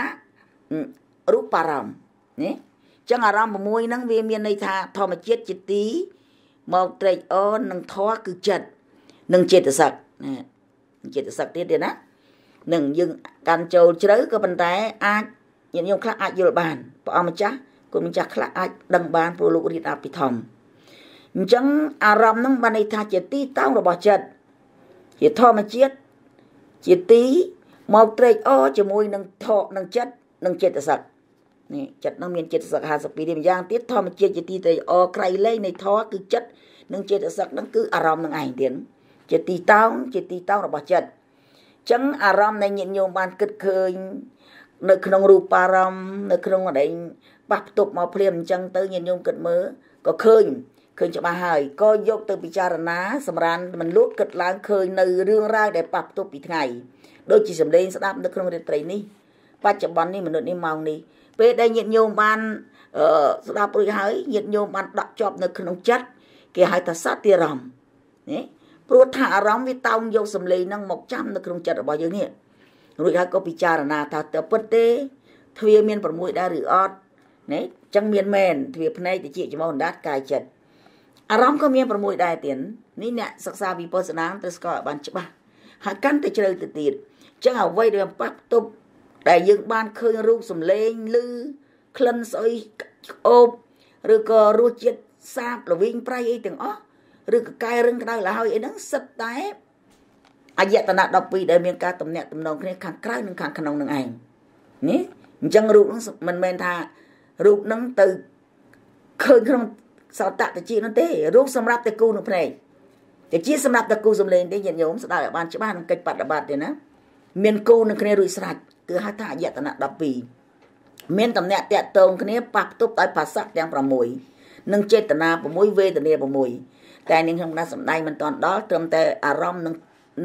រូបារម្មណ៍នេះចឹងអារម្មណ៍6ហ្នឹងវាមានន័យថាធម្មជាតិជាទីមកត្រេកអរនឹងធម៌គឺចិត្តនឹងចិត្តសឹកណាចិត្តសឹកទៀតទេណានឹងយើងកាន់ចូលជ្រៅក៏ប៉ុន្តែអាចញាតិញោមខ្លះអាចយល់បានព្រះអង្គម្ចាស់គុណម្ចាស់ខ្លះអាចដឹងបានព្រោះលោករៀនអភិធម្មអញ្ចឹង អារម្មណ៍នឹងបានន័យថាជាទីតាំងរបស់ចិត្តជាធម្មជាតិជាទីមកត្រេកអរជាមួយ នឹងធម៌នឹងចិត្តនឹងចិត្តសឹកនេះចិត្តនឹងមានចិត្តសឹក52នេះម្យ៉ាងទៀតធម្មជាតិជាទីត្រេកអរក្រៃលែងនៃធម៌គឺចិត្តនិងចិត្តសឹកនឹងគឺអារម្មណ៍នឹងឯងទៀតជាទីតោងជាទីតោងរបស់ចិត្តអញ្ចឹងអារម្មណ៍នៃញាតិញោមបានគិតឃើញ នៅក្នុងរូបារម្មណ៍នៅ ក្នុងអីប៉ះផ្ទុបមកភ្លាមអញ្ចឹងទៅ ញាតិញោមគិតមើលក៏ឃើញឃើញច្បាស់ហើយក៏យក ទៅពិចារណា សម្រាប់មិនលួចគិតឡើងឃើញនៅរឿងរ៉ាវដែលប៉ះផ្ទុបពីថ្ងៃដូចជាសម្លេងស្ដាប់នៅក្នុងរាត្រីនេះបច្ចុប្បន្ននេះមនុស្សនេះម៉ោងនេះពេលដែលញាតិញោមបានស្ដាប់រួចហើយញាតិញោមបានដកជាប់នៅក្នុងចិត្តគេហៅថាសតិរម្មណ៍ណាព្រោះថាអារម្មណ៍វាតោងយកសម្លេងហ្នឹងមកចាំនៅក្នុងចិត្តរបស់យើងនេះរួចហើយក៏ពិចារណា ថាតើពិតទេទ្វាមាន6ដែរឬអត់ណាអញ្ចឹងមានមែនទ្វាភ្នែកតិចចំណោណ្ដាតកាយចិត្តអារម្មណ៍ក៏មាន6ដែរទៀតនេះអ្នកសិក្សាវិបស្សនាត្រូវស្គាល់ឲ្យបានច្បាស់ហើយកាន់តែជ្រៅទៅទៀតអញ្ចឹងអ្វីដែលប៉ះផ្ទុបដែលយើងបានឃើញរូបសម្លេងឮក្លិនស្អុយអូបឬក៏រសជាតិសាបល្វីងប្រៃអីទាំងអស់ឬក៏កាយរឹងក្តៅលហើយអីហ្នឹងសិតតែអយតនៈ12ដែលមានការតំណាក់តំណងគ្នាខាងក្រៅនិងខាងក្នុងនឹងឯងនេះអញ្ចឹងរូបហ្នឹងមិនមែនថារូបហ្នឹងទៅឃើញក្នុងសតតជានោះទេរូបសម្រាប់តែគូនឹងភ្នែកតែជាសម្រាប់តែគូសំលេងទេញាតិញោមស្ដាប់ឲ្យបានច្បាស់នឹងកិច្ចបដិបត្តិទេណាមានគូនឹងគ្នារួចស្រេចគឺហៅថាអយតនៈ12មានតំណាក់តាក់ទងគ្នាប៉ះផ្ទុបដោយភាសៈទាំង6និងចេតនា6វេទនា6តែនាងខ្ញុំណាសំដែងមិនទាន់ដល់ត្រឹមតែអារម្មណ៍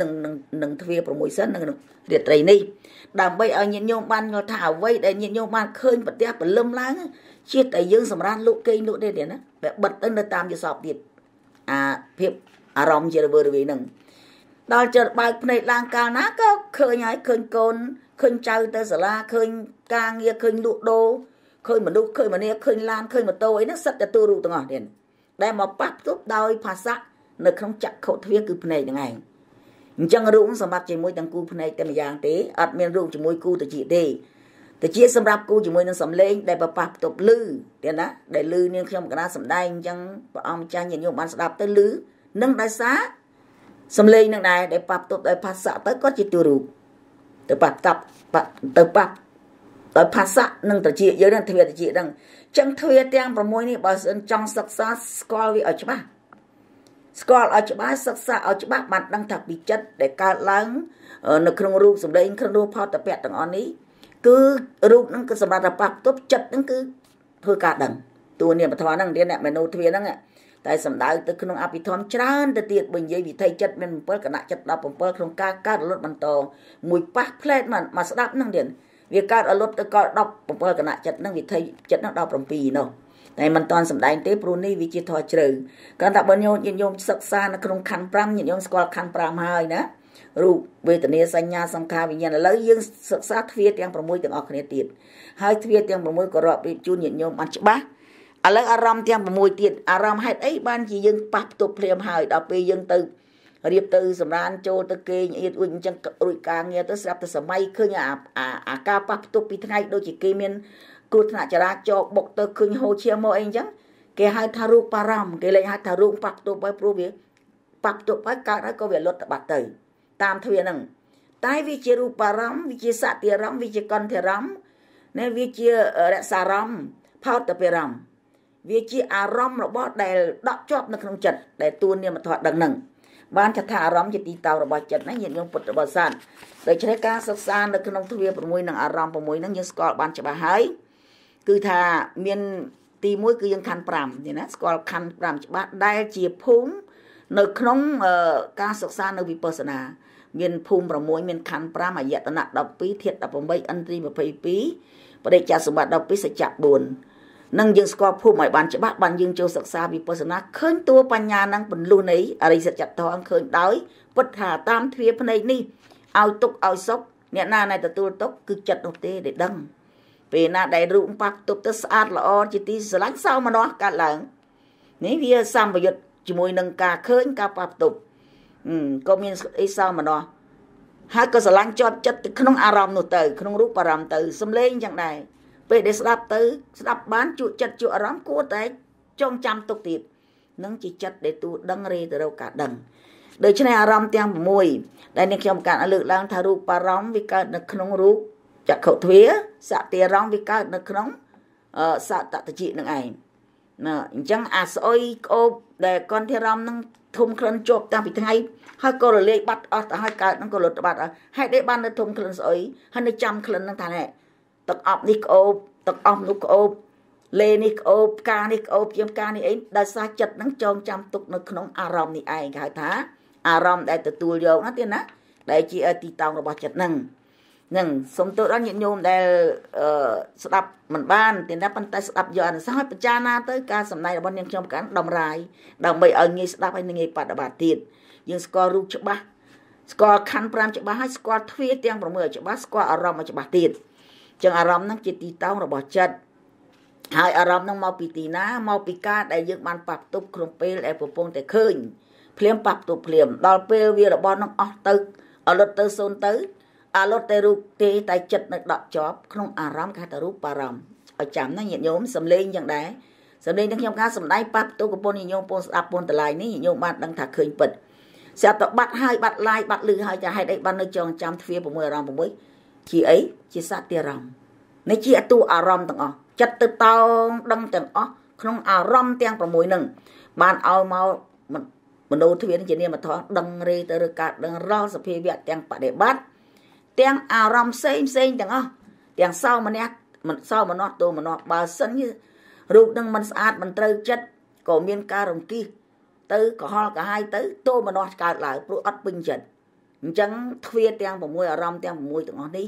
នឹងនឹងនឹងទ្វា6សិននឹងរាត្រីនេះដើម្បីឲ្យញាតិញោមបានយល់ថាអ្វីដែលញាតិញោមបានឃើញប្រទេសពលឹមឡើងជាតែយើងសម្រាប់លុកគេលុកទេទេណាវាបិទទៅនៅតាមយសពទៀតអាភាពអារម្មណ៍ជារវើរវាយនឹងដល់ចិត្តបើកភ្នែកឡើងកាលណាក៏ឃើញហើយឃើញកូនឃើញចៅទៅសាលាឃើញការងារឃើញលក់ដូរឃើញមនុស្សឃើញមនុស្សឃើញឡានឃើញម៉ូតូអីហ្នឹងសិតតែទូរូបទាំងអស់ទៀតដែលមកប៉ះផ្ទុបដោយភាសានៅក្នុងចក្ខុទ្វាគឺភ្នែកហ្នឹងឯងអញ្ចឹងរូបសម្បត្តិជាមួយទាំងគូភ្នែកតែម្យ៉ាងទេអត់មានរូបជាមួយគូតិចទេតិចសម្រាប់គូជាមួយនឹងសំឡេងដែលប៉ះផ្ទុបលឺទៀតណាដែលលឺនាងខ្ញុំកណាសម្ដែងអញ្ចឹងព្រះអង្គម្ចាស់ញាតិញោមបានស្ដាប់ទៅលឺនឹងដោយសារសំឡេងនឹងដែរដែលប៉ះផ្ទុបដោយភាសាទៅគាត់ជាទូរូបទៅប៉ះតាប់ទៅប៉ះដោយភាសានិងត្រជាយើងនឹងទ្វាត្រជាហ្នឹងអញ្ចឹងទ្វាទាំង6នេះបើសិនចង់សិក្សាស្គាល់វាឲ្យច្បាស់ស្គាល់ឲ្យច្បាស់សិក្សាឲ្យច្បាស់បានដឹងថាពីចិត្តដែលកើតឡើងនៅក្នុងរូបសម្លេងក្នុងរូបផលតពៈទាំងអស់នេះគឺរូបហ្នឹងគឺសម្រាប់តែប៉ះផ្ទុបចិត្តហ្នឹងគឺធ្វើការដឹងតួនាមធម៌ហ្នឹងរៀនអ្នកមេនូទ្វាហ្នឹងតែសម្ដៅទៅក្នុងអភិធម្មច្រើនទៅទៀតបើនិយាយវិធ័យចិត្តមាន7គណៈចិត្ត17ក្នុងការកើតរលត់បន្តមួយប៉ះផ្លែតមកមកស្ដាប់នឹងទៀតវាកើតរលត់ទៅក17គណៈចិត្តនឹងវិធ័យចិត្តនឹង17នោះតែមិនតាន់សម្ដែងទេព្រោះនេះវាជាធរជ្រៅគ្រាន់តែបើញោមញោមសិក្សានៅក្នុងខណ្ឌ5ញោមស្គាល់ខណ្ឌ5ហើយណារូបវេទនាសញ្ញាសង្ខារវិញ្ញាណឥឡូវយើងសិក្សាទ្វាទាំង6ទាំងអស់គ្នាទៀតហើយទ្វាទាំង6ក៏រាប់រៀបជូនញាតិញោមបានច្បាស់ឥឡូវអារម្មណ៍ទាំង6ទៀតអារម្មណ៍ហេតុអីបានជាយើងប៉ះផ្ទុកភ្លាមហើយដល់ពេលយើងទៅរៀបទៅសម្រាន ចូលទៅគេងអៀតអ៊ុយអញ្ចឹងរួចការងារទៅស្រាប់តែសម័យឃើញអាការប៉ះផ្ទុកពីថ្ងៃដូចជាគេមានគ្រោះថ្នាក់ចរាចរណ៍បុកទៅឃើញហូរឈាមមកអីអញ្ចឹងគេហៅថារោគបារម្ភគេលែងហៅថារោគប៉ះផ្ទុកហើយព្រោះវាប៉ះផ្ទុកហើយកើតហើយក៏វាលុតបាត់ទៅតាមទ្វាហ្នឹងតែវាជារូបារម្មណ៍វាជាសតិរម្មណ៍វាជាកន្ធរម្មណ៍ណាវាជារក្សារម្មណ៍ផោតតពិរម្មណ៍វាជាអារម្មណ៍របស់ដែលដក់ជាប់នៅក្នុងចិត្តដែលទួនាមធម៌ដឹងនឹងបានចាត់ថាអារម្មណ៍ជាទីតោងរបស់ចិត្តណាញាតិញោមពុទ្ធបរិស័ទដូច្នេះការសិក្សានៅក្នុងទ្វា6និងអារម្មណ៍6ហ្នឹងយើងស្គាល់បាន ច្បាស់ហើយគឺថាមានទី1គឺយើងខណ្ឌ5នេះណាស្គាល់ខណ្ឌ5ច្បាស់ដែលជាភូមិនៅក្នុងការសិក្សានៅវិបស្សនា មានភូមិ6មានខណ្ឌ5អយតនៈ12ធាត18ឥន្ទ្រី22បរិច្ចាសម្បត្តិ12សច្ចៈ4នឹងយើងស្គាល់ភូមិឲ្យបានច្បាស់បានយើងចូលសិក្សាវិបស្សនាឃើញតួបញ្ញានឹងពន្លុះនៃអរិយសច្ចធម៌ឃើញដោយពុទ្ធថាតាមទ្វាភ្នែកនេះឲ្យទុកឲ្យសុខអ្នកណាដែលទទួលទុក គឺចិត្តនោះទេដែលដឹង ពេលណាដែលរូបប៉ះទប់ទៅស្អាតល្អជាទីស្រឡាញ់សោមនស្សកើតឡើង នេះវាសម្បយុទ្ធជាមួយនឹងការឃើញការប៉ះទប់ក៏មានអីសោមនស្សហើយក៏ស្រឡាញ់ជាប់ចិត្តទៅក្នុងអារម្មណ៍នោះទៅ ក្នុងរូបអារម្មណ៍ទៅសំលេងយ៉ាងដែរពេលដែលស្ដាប់ទៅស្ដាប់បានជក់ចិត្តជក់អារម្មណ៍គួរតែចងចាំទុកទៀតនឹងជាចិត្តដែលទូដឹងរេទៅរកការដឹងដូច្នេះអារម្មណ៍ទាំង6ដែលនេះខ្ញុំការលើកឡើងថារូបអារម្មណ៍វាកើតនៅក្នុងរូបចក្ខុទ្វាសតិអារម្មណ៍វាកើតនៅក្នុងសតតជានឹងឯងណាអញ្ចឹងអាស្អុយក្អូបដែលកន្ធិរម្មនឹងធំក្លិនជាប់តាំងពីថ្ងៃហើយក៏រលាយបាត់អស់ទៅហើយកើតនឹងក៏លុតបាត់អស់ហេតុអីបាននៅធំក្លិនស្អុយហើយនៅចាំក្លិននឹងថាណែទឹកអប់នេះក្អូបទឹកអស់នោះក្អូបលេនេះក្អូបផ្កានេះក្អូបជាងផ្កានេះអីដោយសារចិត្តហ្នឹងចងចាំទុកនៅក្នុងអារម្មណ៍នេះឯងគេហៅថាអារម្មណ៍ដែលទទួលយកណាទៀតណា ដែលជាទីតោងរបស់ចិត្តហ្នឹងនឹងសូមទោសដល់ញាតិញោមដែលស្ដាប់មិនបានទេណាប៉ុន្តែស្ដាប់យកអនុសាសន៍ពិចារណាទៅការសម្ដែងរបស់នាងខ្ញុំកាន់ដំរាយដើម្បីឲ្យងាយស្ដាប់ហើយងាយបដិបត្តិទៀតយើងស្គាល់រូបច្បាស់ស្គាល់ខណ្ឌ5ច្បាស់ហើយស្គាល់ទ្វាទាំង6ច្បាស់ស្គាល់អារម្មណ៍ច្បាស់ទៀតចឹងអារម្មណ៍ហ្នឹងជាទីតោងរបស់ចិត្តហើយអារម្មណ៍ហ្នឹងមកពីទីណាមកពីការដែលយើងបានប៉ះផ្ទុបក្នុងពេលដែលកំពុងតែឃើញភ្លាមប៉ះផ្ទុបភ្លាមដល់ពេលវារបស់ហ្នឹងអស់ទៅអលត់ទៅសូន្យទៅអលត់តែរូបទេតែចិត្តនៅដកជាប់ក្នុងអារម្មណ៍គេហៅថារូបារម្មណ៍ឲ្យចាំណាញាតិញោមសំលេងយ៉ាងដែរសំលេងនេះខ្ញុំការសំដែងប៉ះផ្ទុបកំពុងញញោមពងស្ដាប់ពងតឡាយនេះញញោមបានដឹងថាឃើញពិតស្រាប់តែបាត់ហើយបាត់ឡាយបាត់លឺហើយចាហេតុអីបាននៅចងចាំទ្វារ6អារម្មណ៍6ជាអីជាសតិរម្មណ៍នេះជាតួអារម្មណ៍ទាំងអស់ចិត្តទៅតោងដឹងទាំងអស់ក្នុង អារម្មណ៍ទាំង6នឹងបានឲ្យមកមនោទ្វានជានាមធម៌ដឹងរេទៅឬការដឹងរាល់សភាវៈទាំងបដិបត្តិទាំងអារម្មណ៍ផ្សេងផ្សេងទាំងអស់ទាំងសោមនៈមិនសោមនៈទោមនៈបើសិនរូបនឹងមិនស្អាតមិនត្រូវចិត្តក៏មានការរង្គិះទៅកុហលកាហាយទៅទោមនៈកើតឡើងព្រោះអត់ពេញចិត្តអញ្ចឹងទ្វាទាំង6អារម្មណ៍ទាំង6ទាំងអស់នេះ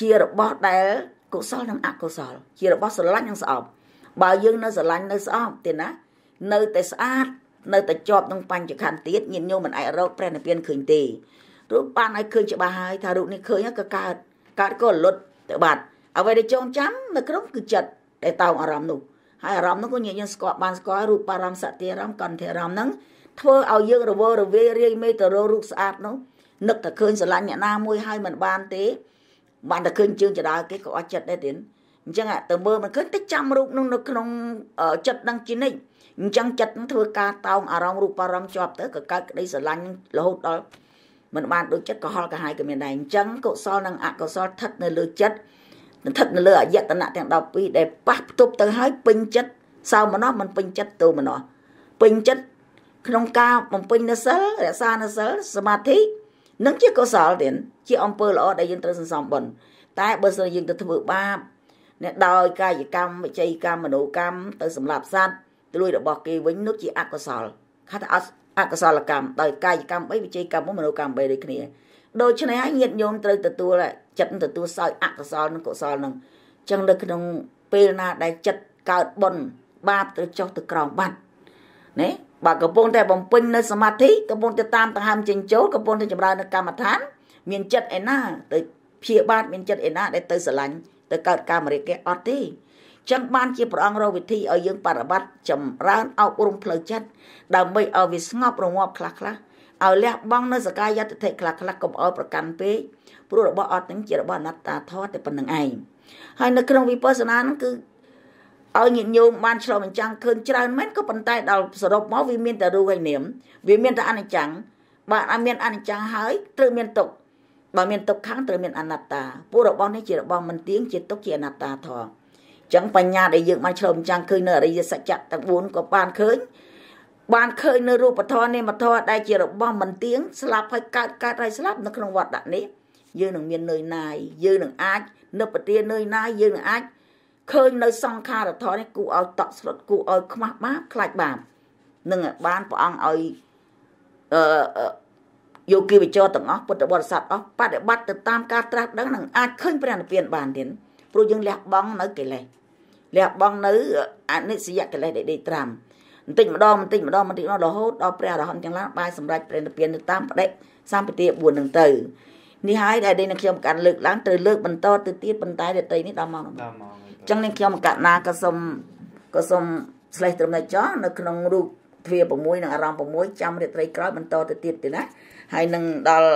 ជារបស់ដែលកុសលនិងអកុសល ជារបស់ស្រឡាញ់និងស្អប់បើយើងនៅស្រឡាញ់នៅស្អប់ទេណា នៅតែស្អាតនៅតែជាប់នឹងបញ្ចខណ្ឌទៀតញាតិញោមមិនអាចរកព្រះនិព្វានឃើញទេរូបបានឲ្យឃើញច្បាស់ហើយថារូបនេះឃើញក៏កើតកើតក៏លុតទៅបាត់អ្វីដែលចងចាំនៅក្នុងគឺចិត្តដែលតោងអារម្មណ៍នោះហើយអារម្មណ៍នោះក៏ញាតិញោមស្គាល់បានស្គាល់រូបអារម្មណ៍សតិអារម្មណ៍កន្ធអារម្មណ៍ហ្នឹងធ្វើឲ្យយើងរវើរវាយរាយមេតរោរូបស្អាតនោះនឹកតែឃើញស្រឡាញ់អ្នកណាមួយហើយមិនបានទេបានតែឃើញជើងចដាលគេក៏អត់ចិត្តដែរទៀតអញ្ចឹងតែមើលមិនឃើញតិចចាំរូបនោះនៅក្នុងចិត្តនឹងជានិច្ចអញ្ចឹងចិត្តនឹងធ្វើការតោងអារម្មណ៍រូបអារម្មណ៍ជាប់ទៅក៏កើតក្តីស្រឡាញ់រហូតដល់មិនបានដូចចិត្តក៏ហល់ក៏ហាយក៏មានដែរអញ្ចឹងកុសលនិងអកុសលស្ថិតនៅលើចិត្តស្ថិតនៅលើអយតនៈទាំង12ដែលប៉ះផ្ទប់ទៅហើយពេញចិត្តសៅមនោះមិនពេញចិត្តទោមនោះពេញចិត្តក្នុងការបំពេញនូវសិលរក្សានូវសិលសមាធិនឹងជាកុសលទៀតជាអំពើល្អដែលយើងត្រូវសន្សំបុណ្យតែបើសិនយើងទៅធ្វើបាបអ្នកដោយ កាយកម្មវិច័យកម្មមនោកម្មទៅសម្លាប់សត្វទលួយរបស់គេវិញនោះជាអកុសលខាត់អត់អកុសលកម្មដោយកាយកម្មអីវិច័យកម្មមនោកម្មបីដូចគ្នាដូច្នេះហើយញាតិញោមត្រូវទទួលចិត្តទទួលសោយអកុសលនិងកុសលនឹងចឹងនៅក្នុងពេលណាដែលចិត្តកើតបុណ្យបាបត្រូវចុះទៅក្រោមបាត់ណាបាទកំពុងតែបំពេញនៅសមាធិកំពុងតែតាមដង្ហើមចេញចូលកំពុងតែចម្រើននៅកម្មដ្ឋានមានចិត្តឯណាទៅព្យាបាទមានចិត្តឯណា ដែលទៅស្រឡាញ់ទៅកើតការមរិកេអត់ទេចឹងបានជាព្រះអង្គរកវិធីឲ្យយើងបប្របត្តិចម្រើនអប់រំផ្លូវចិត្តដើម្បីឲ្យវាស្ងប់រងាប់ខ្លះខ្លះឲ្យលះបង់នៅសកាយតិធិខ្លះខ្លះកុំឲ្យប្រកាន់ពេកព្រោះរបស់អត់នឹងជារបស់អនត្តាធម៌តែប៉ុណ្្នឹងឯងហើយនៅក្នុងវិបស្សនាហ្នឹងគឺឲ្យញាតិញោមបានឆ្លងអញ្ចឹងឃើញច្រើនមែនក៏ប៉ុន្តែដល់សរុបមកវាមានតែរូបហើយនាម វាមានតែអនិច្ចំបាទអត់មានអនិច្ចំហើយត្រូវមានទុក្ខបើមានទុក្ខខាងត្រូវមានអនត្តាពួករបស់នេះជារបស់មិនទៀងជាទុក្ខជាអនត្តាធម៌អញ្ចឹងបញ្ញាដែលយើងបានឆ្លងចាំងឃើញនៅអរិយសច្ចៈទាំង4ក៏បានឃើញបានឃើញនៅរូបធម៌នេះមធម៌ដែលជារបស់មិនទៀងស្លាប់ហើយកើតកើតហើយស្លាប់នៅក្នុងវត្តដាក់នេះយើងនឹងមាននឿយណាយយើងនឹងអាចនិព្វទាននឿយណាយយើងនឹងអាចឃើញនៅសង្ខារធរនេះគូឲ្យតក់ស្លុតគូឲ្យខ្មាស់បាបខ្លាចបាបនឹងបានព្រះអង្គឲ្យអឺយោគីវិចរទាំងអស់ពុទ្ធបរិស័ទអស់បដិបត្តិទៅតាមការត្រាស់ដឹងនឹងអាចឃើញព្រះនិព្វានបានទៀតព្រោះយើងលះបង់នៅកិលេសលះបង់នៅ អនិច្ចយកិលេសដែលដេកត្រាំបន្តិចម្ដងបន្តិចម្ដងបន្តិចម្ដងរហូតដល់ព្រះអរហន្តទាំងឡាយបានសម្រេចព្រះនិព្វានទៅតាមបដិសម្បទា4នឹងទៅនេះហើយដែលដែលខ្ញុំកាន់លើកឡើងត្រូវលើកបន្តទៅទៀតប៉ុន្តែរត្រីនេះដល់ម៉ោងដល់ម៉ោងអញ្ចឹងនាងខ្ញុំកណាក៏សូមក៏សូមស្លេះត្រឹមតែចោះនៅក្នុងរូបទ្វា6និងអារម្មណ៍6ចាំរាត្រីក្រោយបន្តទៅទៀតទេណាហើយនឹងដល់